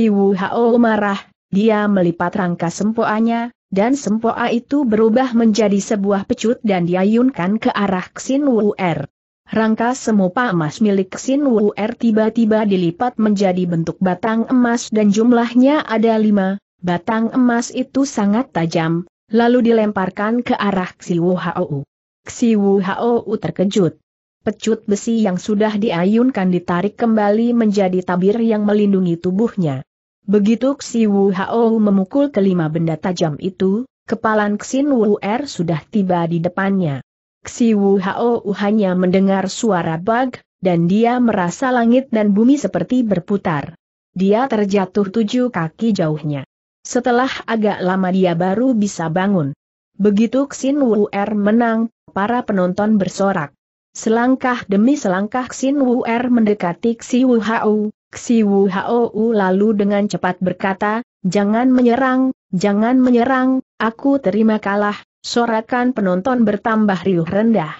Wu Hao marah, dia melipat rangka sempoanya, dan sempoa itu berubah menjadi sebuah pecut dan diayunkan ke arah Xin Wu Er. Rangka semopa emas milik Xin Wu Er tiba-tiba dilipat menjadi bentuk batang emas dan jumlahnya ada lima, batang emas itu sangat tajam, lalu dilemparkan ke arah Wu Hao. Wu Hao terkejut. Pecut besi yang sudah diayunkan ditarik kembali menjadi tabir yang melindungi tubuhnya. Begitu Xi Wu Hao memukul kelima benda tajam itu, kepalan Xin Wu Er sudah tiba di depannya. Xi Wu Hao hanya mendengar suara bug, dan dia merasa langit dan bumi seperti berputar. Dia terjatuh tujuh kaki jauhnya. Setelah agak lama dia baru bisa bangun. Begitu Xin Wu Er menang, para penonton bersorak. Selangkah demi selangkah Xin Wu Er mendekati Xi Wu Hao, Xi Wu Hou lalu dengan cepat berkata, jangan menyerang, jangan menyerang, aku terima kalah, sorakan penonton bertambah riuh rendah.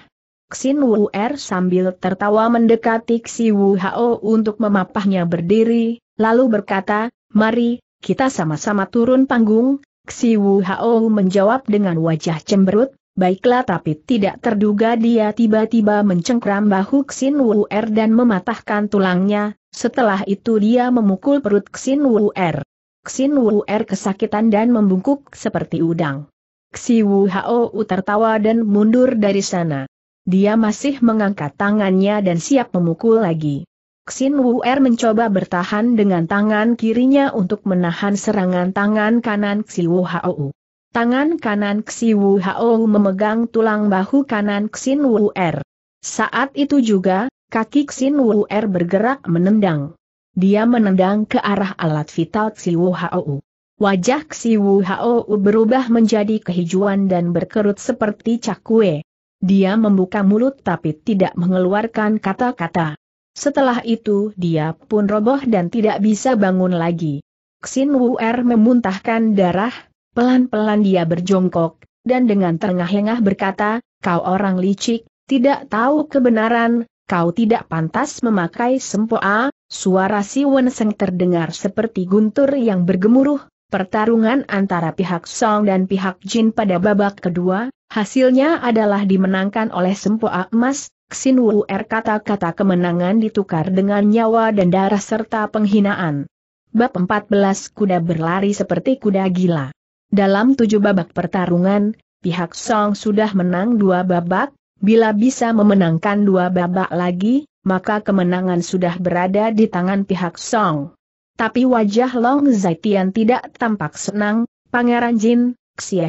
Xin Wu Er sambil tertawa mendekati Xi Wu Hao untuk memapahnya berdiri, lalu berkata, mari, kita sama-sama turun panggung. Xi Wu Hao menjawab dengan wajah cemberut, Baiklah tapi tidak terduga dia tiba-tiba mencengkram bahu Xin Wu Er dan mematahkan tulangnya, setelah itu dia memukul perut Xin Wu Er. Xin Wu Er kesakitan dan membungkuk seperti udang. Xi Wu Hao tertawa dan mundur dari sana. Dia masih mengangkat tangannya dan siap memukul lagi. Xin Wu Er mencoba bertahan dengan tangan kirinya untuk menahan serangan tangan kanan Xi Wu Hao. Tangan kanan Xi Wu Hao memegang tulang bahu kanan Xin Wu Er. Saat itu juga, kaki Xin Wu Er bergerak menendang. Dia menendang ke arah alat vital Xi Wu Hao. Wajah Xi Wu Hao berubah menjadi kehijauan dan berkerut seperti cakwe. Dia membuka mulut tapi tidak mengeluarkan kata-kata. Setelah itu dia pun roboh dan tidak bisa bangun lagi. Xin Wu Er memuntahkan darah, Pelan-pelan dia berjongkok, dan dengan terengah-engah berkata, kau orang licik, tidak tahu kebenaran, kau tidak pantas memakai sempoa, suara si Wenseng terdengar seperti guntur yang bergemuruh, pertarungan antara pihak Song dan pihak Jin pada babak kedua, hasilnya adalah dimenangkan oleh sempoa emas, Xin Wu Er kata-kata kemenangan ditukar dengan nyawa dan darah serta penghinaan. Bab 14 Kuda berlari seperti kuda gila dalam tujuh babak pertarungan, pihak Song sudah menang dua babak, bila bisa memenangkan dua babak lagi, maka kemenangan sudah berada di tangan pihak Song. Tapi wajah Long Zaitian tidak tampak senang, Pangeran Jin,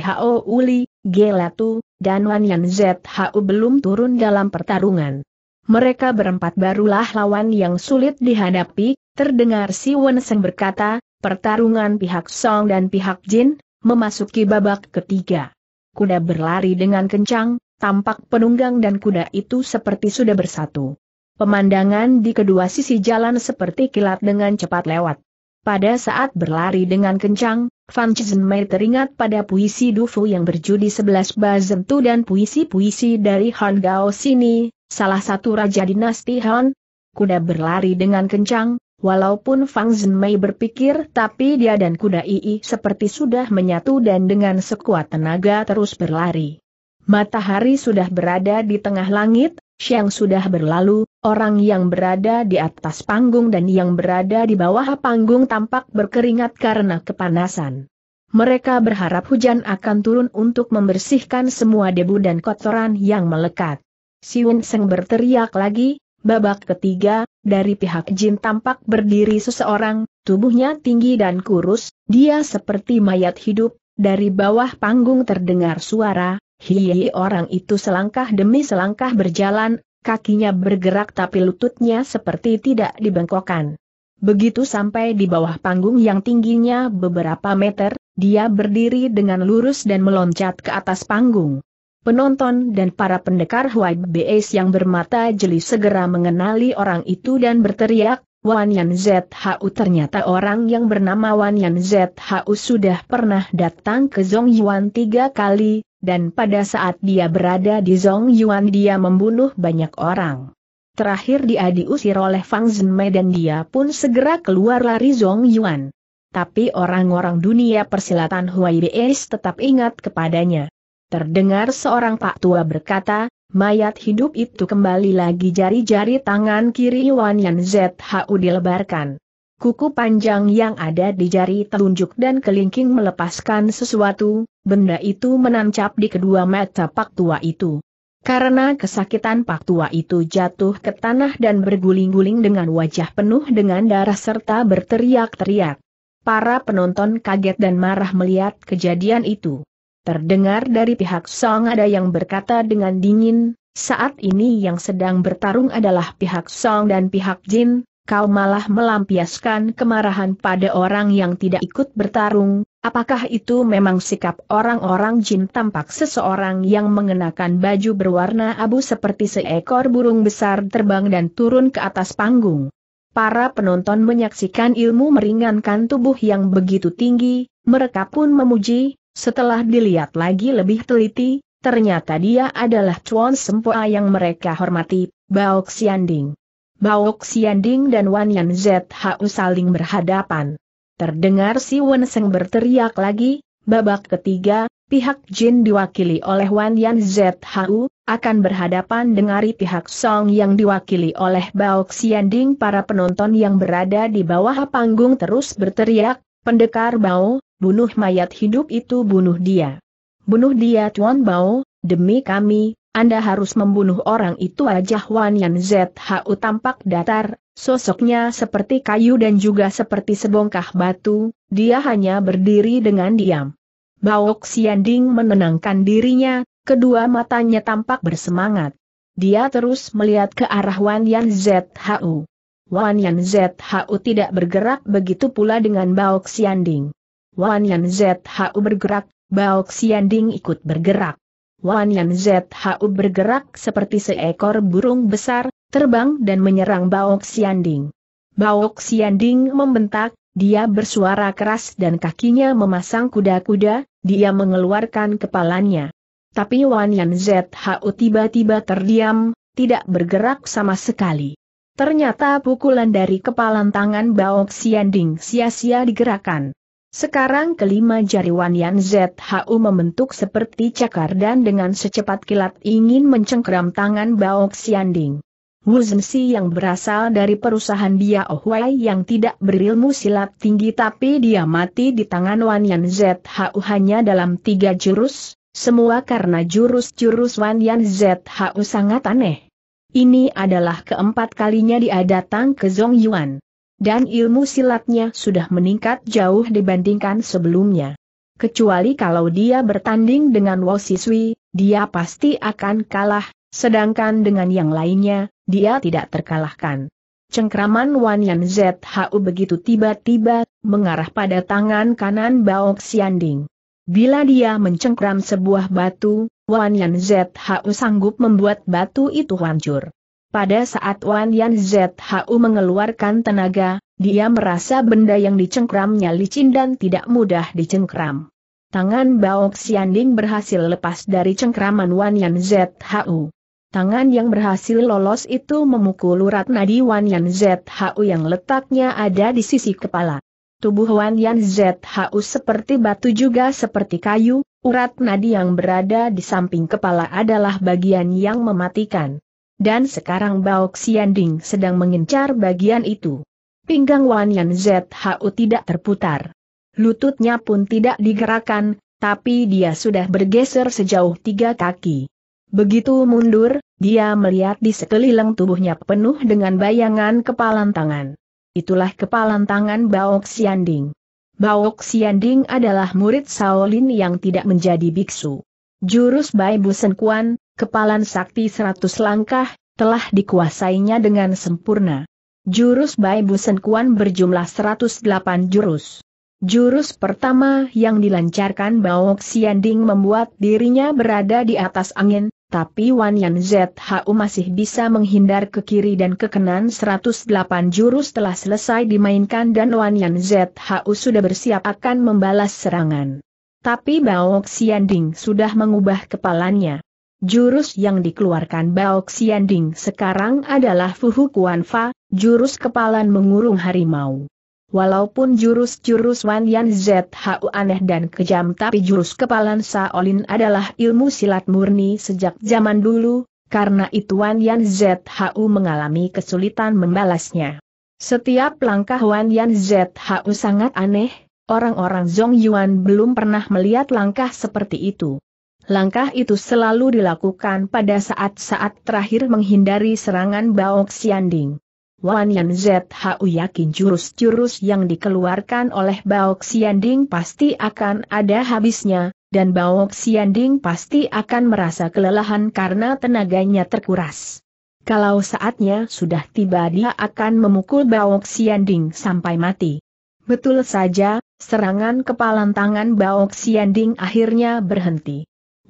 Hao Uli, Gelatu, dan Wan Yan Zhu belum turun dalam pertarungan. Mereka berempat barulah lawan yang sulit dihadapi, terdengar si Wen Seng berkata, pertarungan pihak Song dan pihak Jin, memasuki babak ketiga. Kuda berlari dengan kencang, tampak penunggang dan kuda itu seperti sudah bersatu. Pemandangan di kedua sisi jalan seperti kilat dengan cepat lewat. Pada saat berlari dengan kencang, Van Chisenmei teringat pada puisi Dufu yang berjudi 11 Bazentu dan puisi-puisi dari Han Gao Sini, salah satu raja dinasti Han. Kuda berlari dengan kencang, Walaupun Fang Zhenmei berpikir tapi dia dan kuda Ii seperti sudah menyatu dan dengan sekuat tenaga terus berlari. Matahari sudah berada di tengah langit, siang sudah berlalu, orang yang berada di atas panggung dan yang berada di bawah panggung tampak berkeringat karena kepanasan. Mereka berharap hujan akan turun untuk membersihkan semua debu dan kotoran yang melekat. Si Wen Seng berteriak lagi, Babak ketiga, dari pihak jin tampak berdiri seseorang, tubuhnya tinggi dan kurus, dia seperti mayat hidup, dari bawah panggung terdengar suara, hihihi orang itu selangkah demi selangkah berjalan, kakinya bergerak tapi lututnya seperti tidak dibengkokkan. Begitu sampai di bawah panggung yang tingginya beberapa meter, dia berdiri dengan lurus dan meloncat ke atas panggung. Penonton dan para pendekar Huai Beis yang bermata jeli segera mengenali orang itu dan berteriak, Wan Yan ZHU ternyata orang yang bernama Wan Yan ZHU sudah pernah datang ke Zong Yuan tiga kali, dan pada saat dia berada di Zong Yuan dia membunuh banyak orang. Terakhir dia diusir oleh Fang Zhenmei dan dia pun segera keluar lari Zong Yuan. Tapi orang-orang dunia persilatan Huai Beis tetap ingat kepadanya. Terdengar seorang pak tua berkata, mayat hidup itu kembali lagi jari-jari tangan kiri Wan Yan ZHU dilebarkan. Kuku panjang yang ada di jari telunjuk dan kelingking melepaskan sesuatu, benda itu menancap di kedua mata pak tua itu. Karena kesakitan pak tua itu jatuh ke tanah dan berguling-guling dengan wajah penuh dengan darah serta berteriak-teriak. Para penonton kaget dan marah melihat kejadian itu. Terdengar dari pihak Song ada yang berkata dengan dingin, saat ini yang sedang bertarung adalah pihak Song dan pihak Jin, kau malah melampiaskan kemarahan pada orang yang tidak ikut bertarung, apakah itu memang sikap orang-orang jin tampak seseorang yang mengenakan baju berwarna abu seperti seekor burung besar terbang dan turun ke atas panggung. Para penonton menyaksikan ilmu meringankan tubuh yang begitu tinggi, mereka pun memuji, setelah dilihat lagi lebih teliti, ternyata dia adalah Chuan Sempoa yang mereka hormati, Bao Xianding. Bao Xianding dan Wan Yan ZHU saling berhadapan. Terdengar si Wen Seng berteriak lagi, babak ketiga, pihak Jin diwakili oleh Wan Yan ZHU, akan berhadapan dengan pihak Song yang diwakili oleh Bao Xianding para penonton yang berada di bawah panggung terus berteriak, pendekar Bao, bunuh mayat hidup itu bunuh dia. Bunuh dia Tuan Bao, demi kami, Anda harus membunuh orang itu aja Wan Yan ZHU tampak datar, sosoknya seperti kayu dan juga seperti sebongkah batu, dia hanya berdiri dengan diam. Xian Xianding menenangkan dirinya, kedua matanya tampak bersemangat. Dia terus melihat ke arah Wan Yan ZHU. Wan Yan ZHU tidak bergerak begitu pula dengan Xian Xianding. Wan Yan ZHU bergerak, Bao Xian Ding ikut bergerak. Wan Yan ZHU bergerak seperti seekor burung besar, terbang dan menyerang Bao Xian Ding. Bao Xian Ding membentak, dia bersuara keras dan kakinya memasang kuda-kuda, dia mengeluarkan kepalanya. Tapi Wan Yan ZHU tiba-tiba terdiam, tidak bergerak sama sekali. Ternyata pukulan dari kepalan tangan Bao Xian Ding sia-sia digerakkan. Sekarang kelima jari Wan Yan ZHU membentuk seperti cakar dan dengan secepat kilat ingin mencengkeram tangan Bao Xianding. Wu Zhenxi yang berasal dari perusahaan Dia Ohuai yang tidak berilmu silat tinggi tapi dia mati di tangan Wan Yan ZHU hanya dalam tiga jurus, semua karena jurus-jurus Wan Yan ZHU sangat aneh. Ini adalah keempat kalinya dia datang ke Zhong Yuan dan ilmu silatnya sudah meningkat jauh dibandingkan sebelumnya. Kecuali kalau dia bertanding dengan Wosiswi, dia pasti akan kalah, sedangkan dengan yang lainnya, dia tidak terkalahkan. Cengkraman Wan Yan ZHU begitu tiba-tiba, mengarah pada tangan kanan Baok Xianding. Bila dia mencengkram sebuah batu, Wan Yan ZHU sanggup membuat batu itu hancur. Pada saat Wan Yan ZHU mengeluarkan tenaga, dia merasa benda yang dicengkramnya licin dan tidak mudah dicengkram. Tangan Bao Xianding berhasil lepas dari cengkraman Wan Yan ZHU. Tangan yang berhasil lolos itu memukul urat nadi Wan Yan ZHU yang letaknya ada di sisi kepala. Tubuh Wan Yan ZHU seperti batu juga seperti kayu, urat nadi yang berada di samping kepala adalah bagian yang mematikan dan sekarang Bao Xianding sedang mengincar bagian itu. Pinggang Wan Yan ZHU tidak terputar. Lututnya pun tidak digerakkan, tapi dia sudah bergeser sejauh tiga kaki. Begitu mundur, dia melihat di sekeliling tubuhnya penuh dengan bayangan kepalan tangan. Itulah kepalan tangan Bao Xianding. Bao Xianding adalah murid Shaolin yang tidak menjadi biksu. Jurus Bai Busen Kuan, kepalan sakti seratus langkah, telah dikuasainya dengan sempurna. Jurus Bai Busen Kuan berjumlah 108 jurus. Jurus pertama yang dilancarkan Bao Xianding membuat dirinya berada di atas angin, tapi Wan Yan ZHU masih bisa menghindar ke kiri dan ke kanan 108 jurus telah selesai dimainkan dan Wan Yan ZHU sudah bersiap akan membalas serangan. Tapi Bao Xianding sudah mengubah kepalanya. Jurus yang dikeluarkan Bao Xianding sekarang adalah Fuhu Kuan Fa, jurus kepalan mengurung harimau. Walaupun jurus-jurus Wan Yan ZHU aneh dan kejam tapi jurus kepalan Shaolin adalah ilmu silat murni sejak zaman dulu, karena itu Wan Yan ZHU mengalami kesulitan membalasnya. Setiap langkah Wan Yan ZHU sangat aneh, orang-orang Zong Yuan belum pernah melihat langkah seperti itu. Langkah itu selalu dilakukan pada saat-saat terakhir menghindari serangan Bao Xianding. Wan Yan ZHU yakin jurus-jurus yang dikeluarkan oleh Bao Xianding pasti akan ada habisnya, dan Bao Xianding pasti akan merasa kelelahan karena tenaganya terkuras. Kalau saatnya sudah tiba dia akan memukul Bao Xianding sampai mati. Betul saja, serangan kepalan tangan Bao Xianding akhirnya berhenti.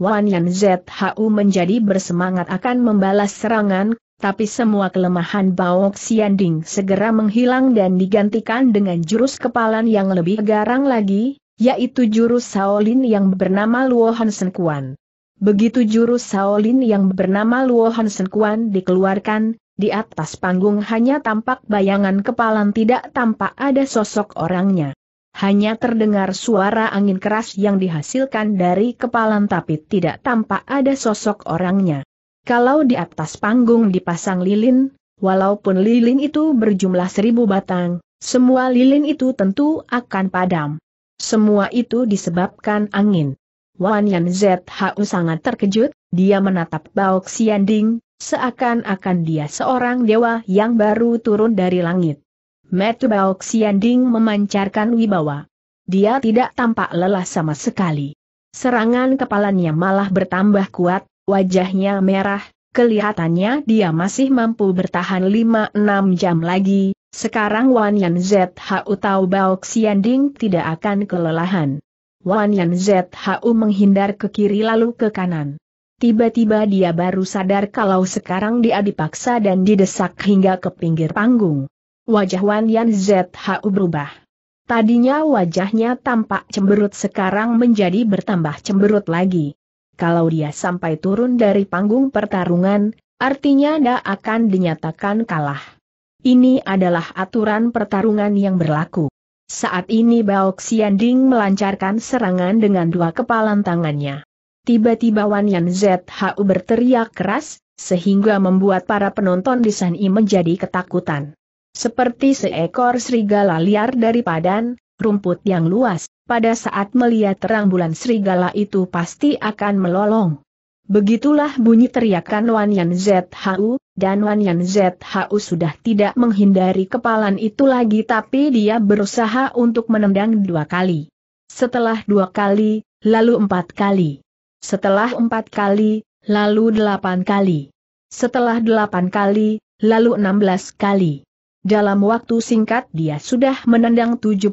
Wan Yan ZHU menjadi bersemangat akan membalas serangan, tapi semua kelemahan Bao Ding segera menghilang dan digantikan dengan jurus kepalan yang lebih garang lagi, yaitu jurus Shaolin yang bernama Luo Sen Kuan. Begitu jurus Shaolin yang bernama Luo Sen Kuan dikeluarkan, di atas panggung hanya tampak bayangan kepalan tidak tampak ada sosok orangnya. Hanya terdengar suara angin keras yang dihasilkan dari kepalan tapi tidak tampak ada sosok orangnya. Kalau di atas panggung dipasang lilin, walaupun lilin itu berjumlah seribu batang, semua lilin itu tentu akan padam. Semua itu disebabkan angin. Wan Yan ZHU sangat terkejut, dia menatap Bao Xianding, seakan-akan dia seorang dewa yang baru turun dari langit. Metubao Xianding memancarkan wibawa. Dia tidak tampak lelah sama sekali. Serangan kepalanya malah bertambah kuat, wajahnya merah, kelihatannya dia masih mampu bertahan 5-6 jam lagi, sekarang Wan Yan ZHU tahu Bao Xianding tidak akan kelelahan. Wan Yan ZHU menghindar ke kiri lalu ke kanan. Tiba-tiba dia baru sadar kalau sekarang dia dipaksa dan didesak hingga ke pinggir panggung. Wajah Wan Yan ZHU berubah. Tadinya wajahnya tampak cemberut sekarang menjadi bertambah cemberut lagi. Kalau dia sampai turun dari panggung pertarungan, artinya dia akan dinyatakan kalah. Ini adalah aturan pertarungan yang berlaku. Saat ini Xian Ding melancarkan serangan dengan dua kepalan tangannya. Tiba-tiba Wan Yan ZHU berteriak keras, sehingga membuat para penonton di San menjadi ketakutan. Seperti seekor serigala liar dari padan, rumput yang luas, pada saat melihat terang bulan serigala itu pasti akan melolong. Begitulah bunyi teriakan Wan Yan ZHU, dan Wan Yan ZHU sudah tidak menghindari kepalan itu lagi tapi dia berusaha untuk menendang dua kali. Setelah dua kali, lalu empat kali. Setelah empat kali, lalu delapan kali. Setelah delapan kali, lalu enam belas kali. Dalam waktu singkat dia sudah menendang 70-80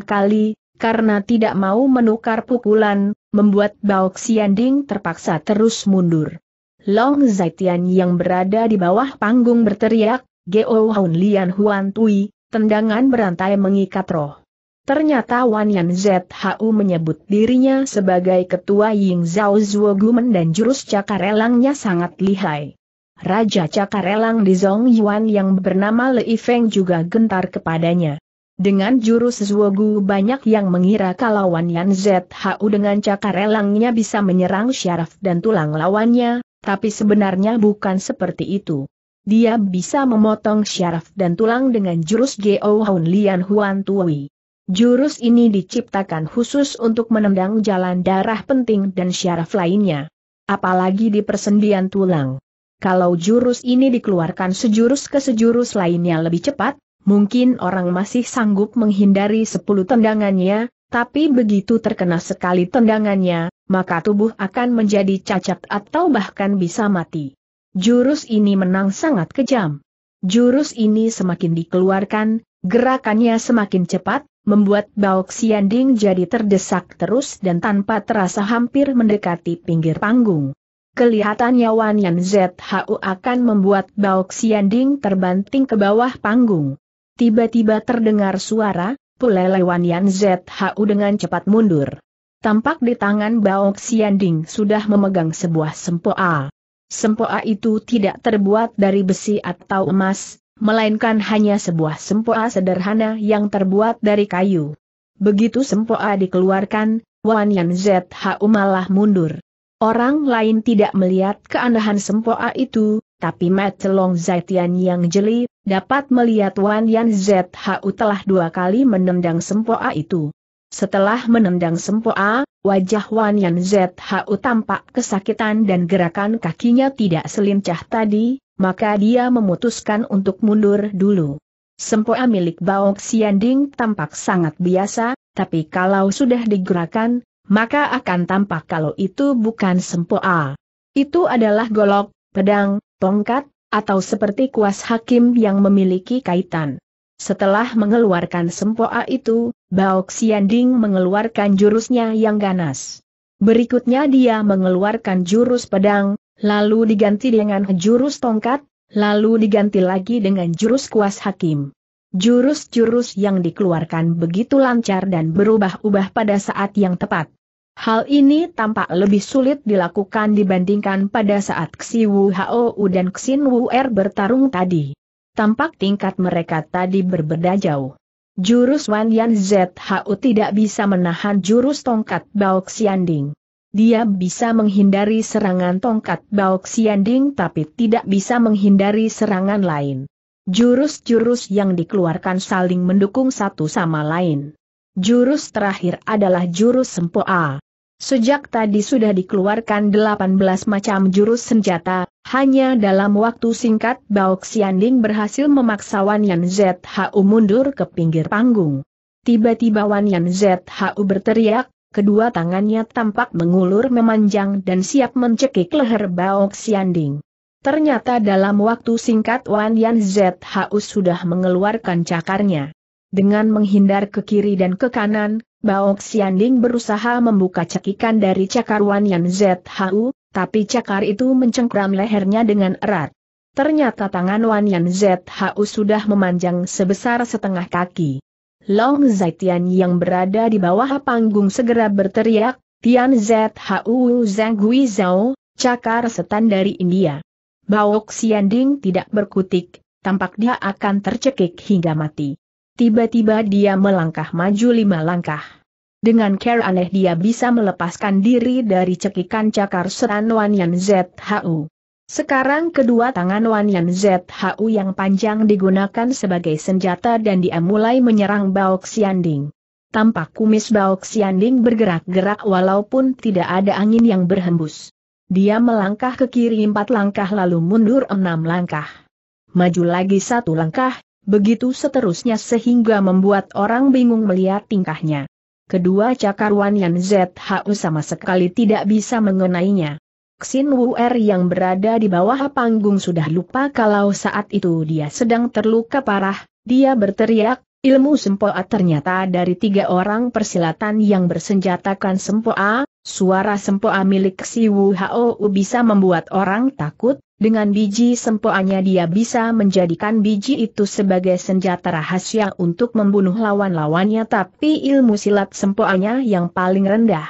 kali, karena tidak mau menukar pukulan, membuat Bao Xianding terpaksa terus mundur. Long Zaitian yang berada di bawah panggung berteriak, Geo Hun Lian Huan Tui, tendangan berantai mengikat roh. Ternyata Wan Yan ZHU menyebut dirinya sebagai ketua Ying Zhao Zuo Gumen dan jurus cakar elangnya sangat lihai. Raja Cakarelang di Zong Yuan yang bernama Lei Feng juga gentar kepadanya. Dengan jurus Zuogu banyak yang mengira kalau Wan Yan ZHU dengan cakarelangnya bisa menyerang syaraf dan tulang lawannya, tapi sebenarnya bukan seperti itu. Dia bisa memotong syaraf dan tulang dengan jurus Geo Hun Lian Huan Tui. Jurus ini diciptakan khusus untuk menendang jalan darah penting dan syaraf lainnya. Apalagi di persendian tulang. Kalau jurus ini dikeluarkan sejurus ke sejurus lainnya lebih cepat, mungkin orang masih sanggup menghindari sepuluh tendangannya, tapi begitu terkena sekali tendangannya, maka tubuh akan menjadi cacat atau bahkan bisa mati. Jurus ini menang sangat kejam. Jurus ini semakin dikeluarkan, gerakannya semakin cepat, membuat Baok Xianding jadi terdesak terus dan tanpa terasa hampir mendekati pinggir panggung. Kelihatannya Wan Yan ZHU akan membuat Bao Ding terbanting ke bawah panggung. Tiba-tiba terdengar suara, Pulele Wan Yan ZHU dengan cepat mundur. Tampak di tangan Bao Ding sudah memegang sebuah sempoa. Sempoa itu tidak terbuat dari besi atau emas, melainkan hanya sebuah sempoa sederhana yang terbuat dari kayu. Begitu sempoa dikeluarkan, Wan Yan ZHU malah mundur. Orang lain tidak melihat keanehan sempoa itu, tapi Metelong Zaitian yang jeli, dapat melihat Wan Yan ZHU telah dua kali menendang sempoa itu. Setelah menendang sempoa, wajah Wan Yan ZHU tampak kesakitan dan gerakan kakinya tidak selincah tadi, maka dia memutuskan untuk mundur dulu. Sempoa milik Bao Xianding tampak sangat biasa, tapi kalau sudah digerakkan, maka akan tampak kalau itu bukan sempoa. Itu adalah golok, pedang, tongkat, atau seperti kuas hakim yang memiliki kaitan. Setelah mengeluarkan sempoa itu, Bao Xianding mengeluarkan jurusnya yang ganas. Berikutnya dia mengeluarkan jurus pedang, lalu diganti dengan jurus tongkat, lalu diganti lagi dengan jurus kuas hakim. Jurus-jurus yang dikeluarkan begitu lancar dan berubah-ubah pada saat yang tepat. Hal ini tampak lebih sulit dilakukan dibandingkan pada saat Xi Wu Hao dan Xin Wu Er bertarung tadi. Tampak tingkat mereka tadi berbeda jauh. Jurus Wan Yan ZHU tidak bisa menahan jurus tongkat Bao Xianding. Dia bisa menghindari serangan tongkat Bao Xianding tapi tidak bisa menghindari serangan lain. Jurus-jurus yang dikeluarkan saling mendukung satu sama lain. Jurus terakhir adalah jurus Sempoa. Sejak tadi sudah dikeluarkan 18 macam jurus senjata, hanya dalam waktu singkat Bao Xianding berhasil memaksa Wan Yan ZHU mundur ke pinggir panggung. Tiba-tiba Wan Yan ZHU berteriak, kedua tangannya tampak mengulur memanjang dan siap mencekik leher Bao Xianding. Ternyata dalam waktu singkat Wan Yan ZHU sudah mengeluarkan cakarnya. Dengan menghindar ke kiri dan ke kanan, Bao Xianding berusaha membuka cekikan dari cakar Wan Yan ZHU, tapi cakar itu mencengkram lehernya dengan erat. Ternyata tangan Wan Yan ZHU sudah memanjang sebesar setengah kaki. Long Zaitian yang berada di bawah panggung segera berteriak, Tian ZHU Zhang Gui Zhao, cakar setan dari India. Bao Xianding tidak berkutik, tampak dia akan tercekik hingga mati. Tiba-tiba dia melangkah maju lima langkah. Dengan care aneh dia bisa melepaskan diri dari cekikan cakar seran Wan Yan ZHU. Sekarang kedua tangan Wan Yan ZHU yang panjang digunakan sebagai senjata dan dia mulai menyerang Bao Xianding. Tampak kumis Bao Xianding bergerak-gerak walaupun tidak ada angin yang berhembus. Dia melangkah ke kiri empat langkah lalu mundur enam langkah. Maju lagi satu langkah, Begitu seterusnya sehingga membuat orang bingung melihat tingkahnya. Kedua cakar cakarwan Yan ZHU sama sekali tidak bisa mengenainya. Xin Wu Er yang berada di bawah panggung sudah lupa kalau saat itu dia sedang terluka parah, dia berteriak, ilmu sempoa ternyata dari tiga orang persilatan yang bersenjatakan sempoa, Suara sempoa milik si Wu Hao bisa membuat orang takut, dengan biji sempoanya dia bisa menjadikan biji itu sebagai senjata rahasia untuk membunuh lawan-lawannya tapi ilmu silat sempoanya yang paling rendah.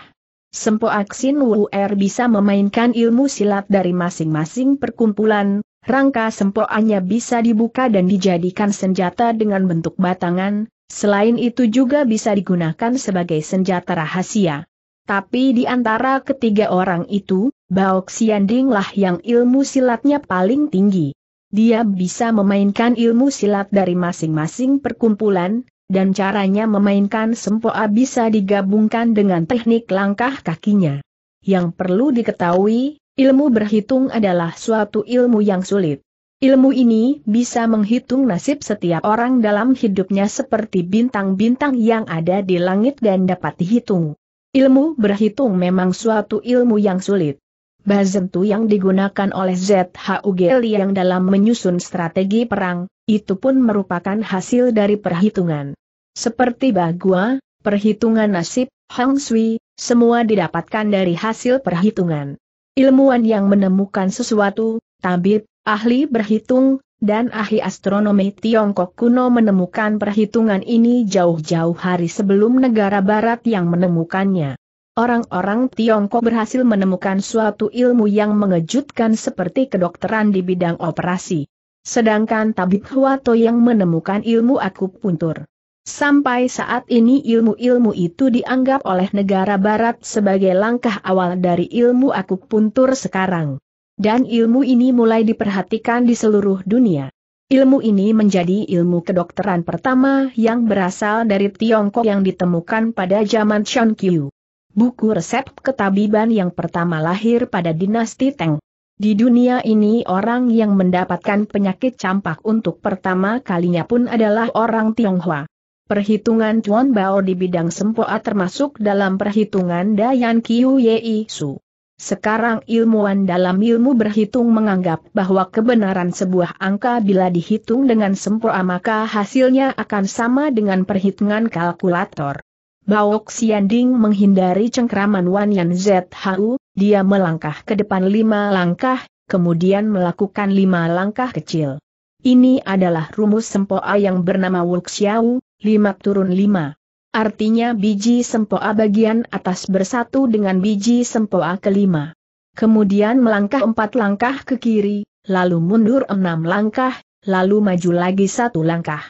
Sempoa Xin Wu Er bisa memainkan ilmu silat dari masing-masing perkumpulan, rangka sempoanya bisa dibuka dan dijadikan senjata dengan bentuk batangan, selain itu juga bisa digunakan sebagai senjata rahasia. Tapi di antara ketiga orang itu, Baok Xiandinglah yang ilmu silatnya paling tinggi. Dia bisa memainkan ilmu silat dari masing-masing perkumpulan, dan caranya memainkan sempoa bisa digabungkan dengan teknik langkah kakinya. Yang perlu diketahui, ilmu berhitung adalah suatu ilmu yang sulit. Ilmu ini bisa menghitung nasib setiap orang dalam hidupnya seperti bintang-bintang yang ada di langit dan dapat dihitung. Ilmu berhitung memang suatu ilmu yang sulit. Bazentu yang digunakan oleh ZHUG yang dalam menyusun strategi perang, itu pun merupakan hasil dari perhitungan. Seperti Bagua, perhitungan nasib, Hang Sui, semua didapatkan dari hasil perhitungan. Ilmuwan yang menemukan sesuatu, tabib, ahli berhitung, dan ahli astronomi Tiongkok kuno menemukan perhitungan ini jauh-jauh hari sebelum negara barat yang menemukannya. Orang-orang Tiongkok berhasil menemukan suatu ilmu yang mengejutkan seperti kedokteran di bidang operasi. Sedangkan Tabib Huato yang menemukan ilmu akupuntur. Sampai saat ini ilmu-ilmu itu dianggap oleh negara barat sebagai langkah awal dari ilmu akupuntur sekarang dan ilmu ini mulai diperhatikan di seluruh dunia. Ilmu ini menjadi ilmu kedokteran pertama yang berasal dari Tiongkok yang ditemukan pada zaman Shonkyu. Buku resep ketabiban yang pertama lahir pada dinasti Tang. Di dunia ini orang yang mendapatkan penyakit campak untuk pertama kalinya pun adalah orang Tionghoa. Perhitungan Chuan Bao di bidang sempoa termasuk dalam perhitungan Dayan Qiu Yei Su. Sekarang ilmuwan dalam ilmu berhitung menganggap bahwa kebenaran sebuah angka bila dihitung dengan sempurna maka hasilnya akan sama dengan perhitungan kalkulator. Bao Xianding menghindari cengkraman Wan Yan ZHU, dia melangkah ke depan lima langkah, kemudian melakukan lima langkah kecil. Ini adalah rumus sempoa yang bernama Wuxiao, lima turun lima. Artinya biji sempoa bagian atas bersatu dengan biji sempoa kelima. Kemudian melangkah empat langkah ke kiri, lalu mundur enam langkah, lalu maju lagi satu langkah.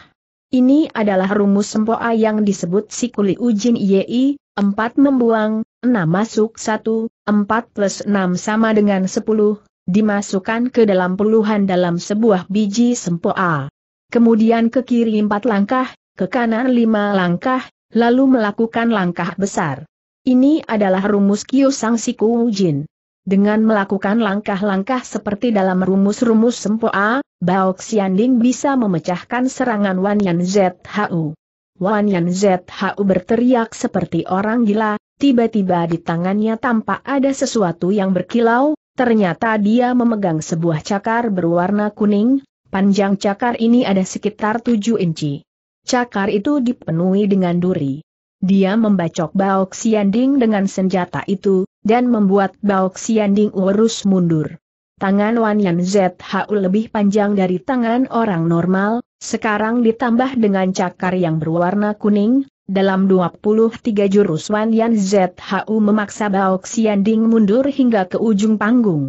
Ini adalah rumus sempoa yang disebut sikuli ujin yi, empat membuang, enam masuk satu, empat plus enam sama dengan sepuluh, dimasukkan ke dalam puluhan dalam sebuah biji sempoa. Kemudian ke kiri empat langkah, ke kanan lima langkah, lalu melakukan langkah besar. Ini adalah rumus Sang Siku Jin. Dengan melakukan langkah-langkah seperti dalam rumus-rumus Sempoa, Bao Xianding bisa memecahkan serangan Wan Yan ZHU. Wan Yan ZHU berteriak seperti orang gila, tiba-tiba di tangannya tampak ada sesuatu yang berkilau, ternyata dia memegang sebuah cakar berwarna kuning, panjang cakar ini ada sekitar 7 inci. Cakar itu dipenuhi dengan duri. Dia membacok Baok Xianding dengan senjata itu, dan membuat Baok Xianding urus mundur. Tangan Wan Yan ZHU lebih panjang dari tangan orang normal, sekarang ditambah dengan cakar yang berwarna kuning, dalam 23 jurus Wan Yan ZHU memaksa Baok Xianding mundur hingga ke ujung panggung.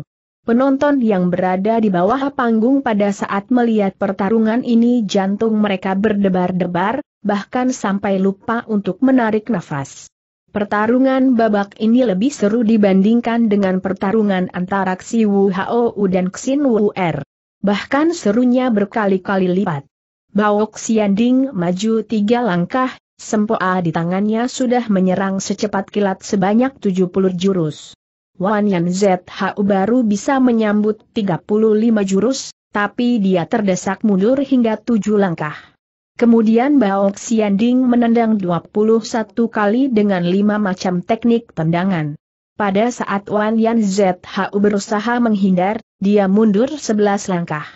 Penonton yang berada di bawah panggung pada saat melihat pertarungan ini jantung mereka berdebar-debar, bahkan sampai lupa untuk menarik nafas. Pertarungan babak ini lebih seru dibandingkan dengan pertarungan antara Xi Wu Hao dan Xin Wu Er. Bahkan serunya berkali-kali lipat. Bao Xian Ding maju tiga langkah, sempoa di tangannya sudah menyerang secepat kilat sebanyak 70 jurus. Wan Yan ZHU baru bisa menyambut 35 jurus, tapi dia terdesak mundur hingga 7 langkah. Kemudian Bao Xianding menendang 21 kali dengan 5 macam teknik tendangan. Pada saat Wan Yan ZHU berusaha menghindar, dia mundur 11 langkah.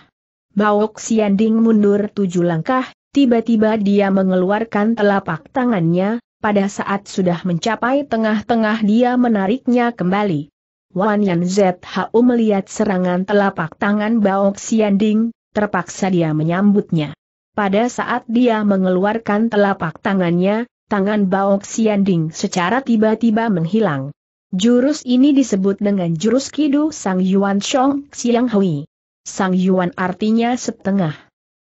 Bao Xianding mundur 7 langkah, tiba-tiba dia mengeluarkan telapak tangannya, pada saat sudah mencapai tengah-tengah dia menariknya kembali. Wan Yan ZHU melihat serangan telapak tangan Bao Ding, terpaksa dia menyambutnya. Pada saat dia mengeluarkan telapak tangannya, tangan Bao Ding secara tiba-tiba menghilang. Jurus ini disebut dengan jurus Kidu Sang Yuan Chong Xiang Hui. Sang Yuan artinya setengah.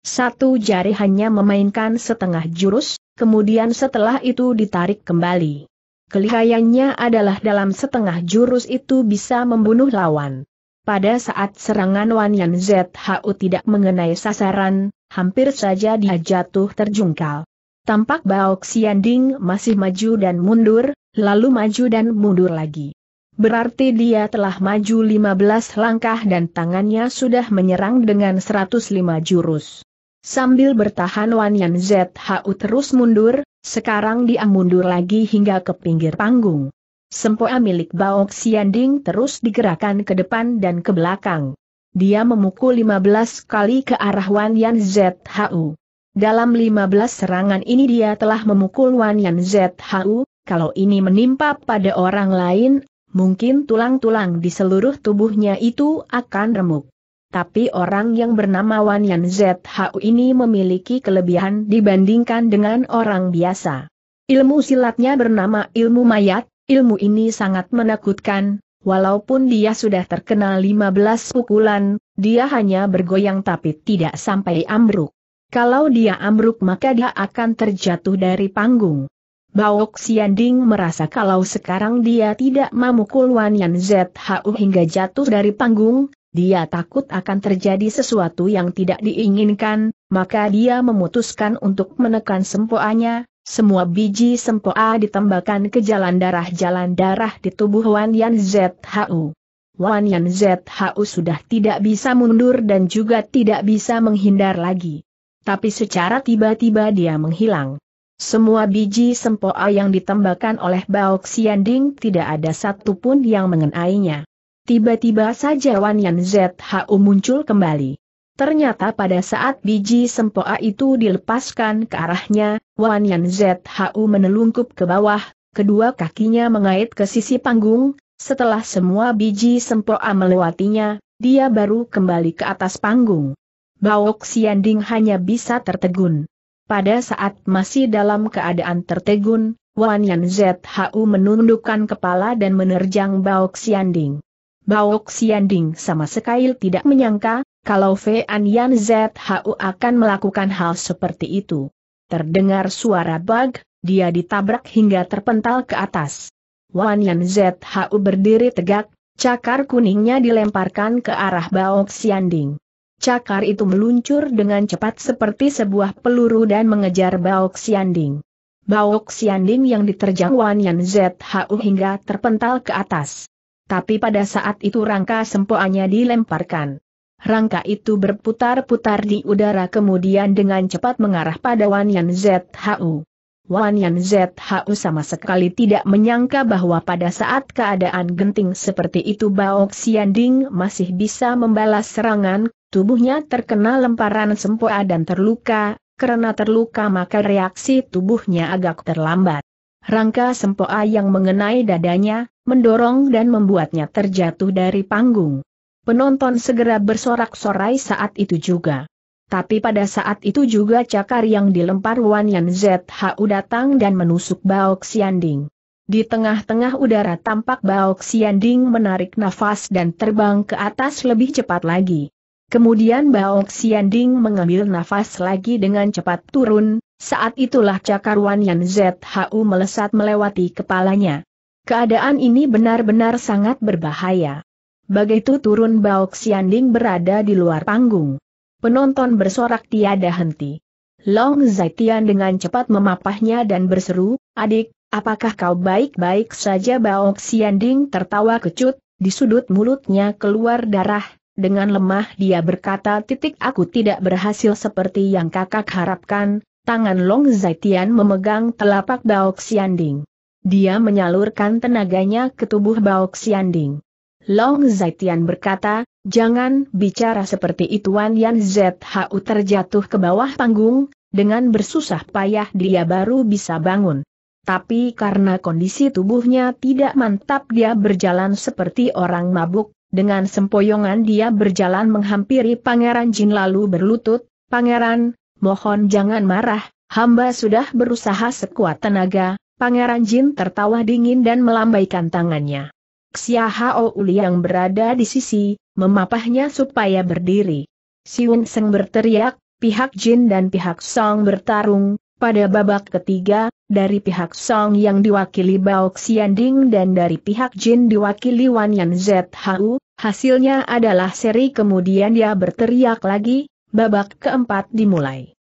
Satu jari hanya memainkan setengah jurus, kemudian setelah itu ditarik kembali. Kelihayannya adalah dalam setengah jurus itu bisa membunuh lawan. Pada saat serangan Wan Yan ZHU tidak mengenai sasaran, hampir saja dia jatuh terjungkal. Tampak Bao Ding masih maju dan mundur, lalu maju dan mundur lagi. Berarti dia telah maju 15 langkah dan tangannya sudah menyerang dengan 105 jurus. Sambil bertahan Wan Yan ZHU terus mundur, sekarang dia mundur lagi hingga ke pinggir panggung. Sempoa milik Baok Xianding terus digerakkan ke depan dan ke belakang. Dia memukul 15 kali ke arah Wan Yan ZHU. Dalam 15 serangan ini dia telah memukul Wan Yan ZHU, kalau ini menimpa pada orang lain, mungkin tulang-tulang di seluruh tubuhnya itu akan remuk tapi orang yang bernama Wan Yan ZHU ini memiliki kelebihan dibandingkan dengan orang biasa. Ilmu silatnya bernama ilmu mayat, ilmu ini sangat menakutkan, walaupun dia sudah terkenal 15 pukulan, dia hanya bergoyang tapi tidak sampai ambruk. Kalau dia ambruk maka dia akan terjatuh dari panggung. Baok Xianding merasa kalau sekarang dia tidak memukul Wan Yan ZHU hingga jatuh dari panggung, dia takut akan terjadi sesuatu yang tidak diinginkan, maka dia memutuskan untuk menekan sempoanya, semua biji sempoa ditembakkan ke jalan darah-jalan darah di tubuh Wan Yan ZHU. Wan Yan ZHU sudah tidak bisa mundur dan juga tidak bisa menghindar lagi. Tapi secara tiba-tiba dia menghilang. Semua biji sempoa yang ditembakkan oleh Bao Xianding tidak ada satupun yang mengenainya. Tiba-tiba saja Wan Yan ZHU muncul kembali. Ternyata pada saat biji sempoa itu dilepaskan ke arahnya, Wan Yan ZHU menelungkup ke bawah, kedua kakinya mengait ke sisi panggung, setelah semua biji sempoa melewatinya, dia baru kembali ke atas panggung. Baok Sianding hanya bisa tertegun. Pada saat masih dalam keadaan tertegun, Wan Yan ZHU menundukkan kepala dan menerjang Baok Xianding. Baok Xianding sama sekali tidak menyangka, kalau Fean Yan ZHU akan melakukan hal seperti itu. Terdengar suara bug, dia ditabrak hingga terpental ke atas. Wan Yan ZHU berdiri tegak, cakar kuningnya dilemparkan ke arah Baok Xianding. Cakar itu meluncur dengan cepat seperti sebuah peluru dan mengejar Baok Xianding. Baok Xianding yang diterjang Wan Yan ZHU hingga terpental ke atas. Tapi pada saat itu rangka sempoanya dilemparkan. Rangka itu berputar-putar di udara kemudian dengan cepat mengarah pada Wan Yan ZHU. Wan Yan ZHU sama sekali tidak menyangka bahwa pada saat keadaan genting seperti itu Xian Ding masih bisa membalas serangan, tubuhnya terkena lemparan sempoa dan terluka, karena terluka maka reaksi tubuhnya agak terlambat. Rangka sempoa yang mengenai dadanya, mendorong dan membuatnya terjatuh dari panggung. Penonton segera bersorak-sorai saat itu juga. Tapi pada saat itu juga cakar yang dilempar Wan Yan ZHU datang dan menusuk Baok Xianding. Di tengah-tengah udara tampak Baok Xianding menarik nafas dan terbang ke atas lebih cepat lagi. Kemudian Baok Xianding mengambil nafas lagi dengan cepat turun, saat itulah cakar Wanyan ZHU melesat melewati kepalanya. Keadaan ini benar-benar sangat berbahaya. Begitu turun Baok Xianding berada di luar panggung. Penonton bersorak tiada henti. Long Zaitian dengan cepat memapahnya dan berseru, adik, apakah kau baik-baik saja Baok Xianding tertawa kecut, di sudut mulutnya keluar darah, dengan lemah dia berkata titik aku tidak berhasil seperti yang kakak harapkan, Tangan Long Zaitian memegang telapak Bao Xianding. Dia menyalurkan tenaganya ke tubuh Bao Xianding. Long Zaitian berkata, jangan bicara seperti itu Wan Yan ZHU terjatuh ke bawah panggung, dengan bersusah payah dia baru bisa bangun. Tapi karena kondisi tubuhnya tidak mantap dia berjalan seperti orang mabuk, dengan sempoyongan dia berjalan menghampiri Pangeran Jin lalu berlutut, Pangeran, mohon jangan marah, hamba sudah berusaha sekuat tenaga, Pangeran Jin tertawa dingin dan melambaikan tangannya. Xia Hao Uli yang berada di sisi, memapahnya supaya berdiri. Si Wen Seng berteriak, pihak Jin dan pihak Song bertarung, pada babak ketiga, dari pihak Song yang diwakili Bao Xian Ding dan dari pihak Jin diwakili Wan Yan Zhu, hasilnya adalah seri kemudian dia berteriak lagi, Babak keempat dimulai.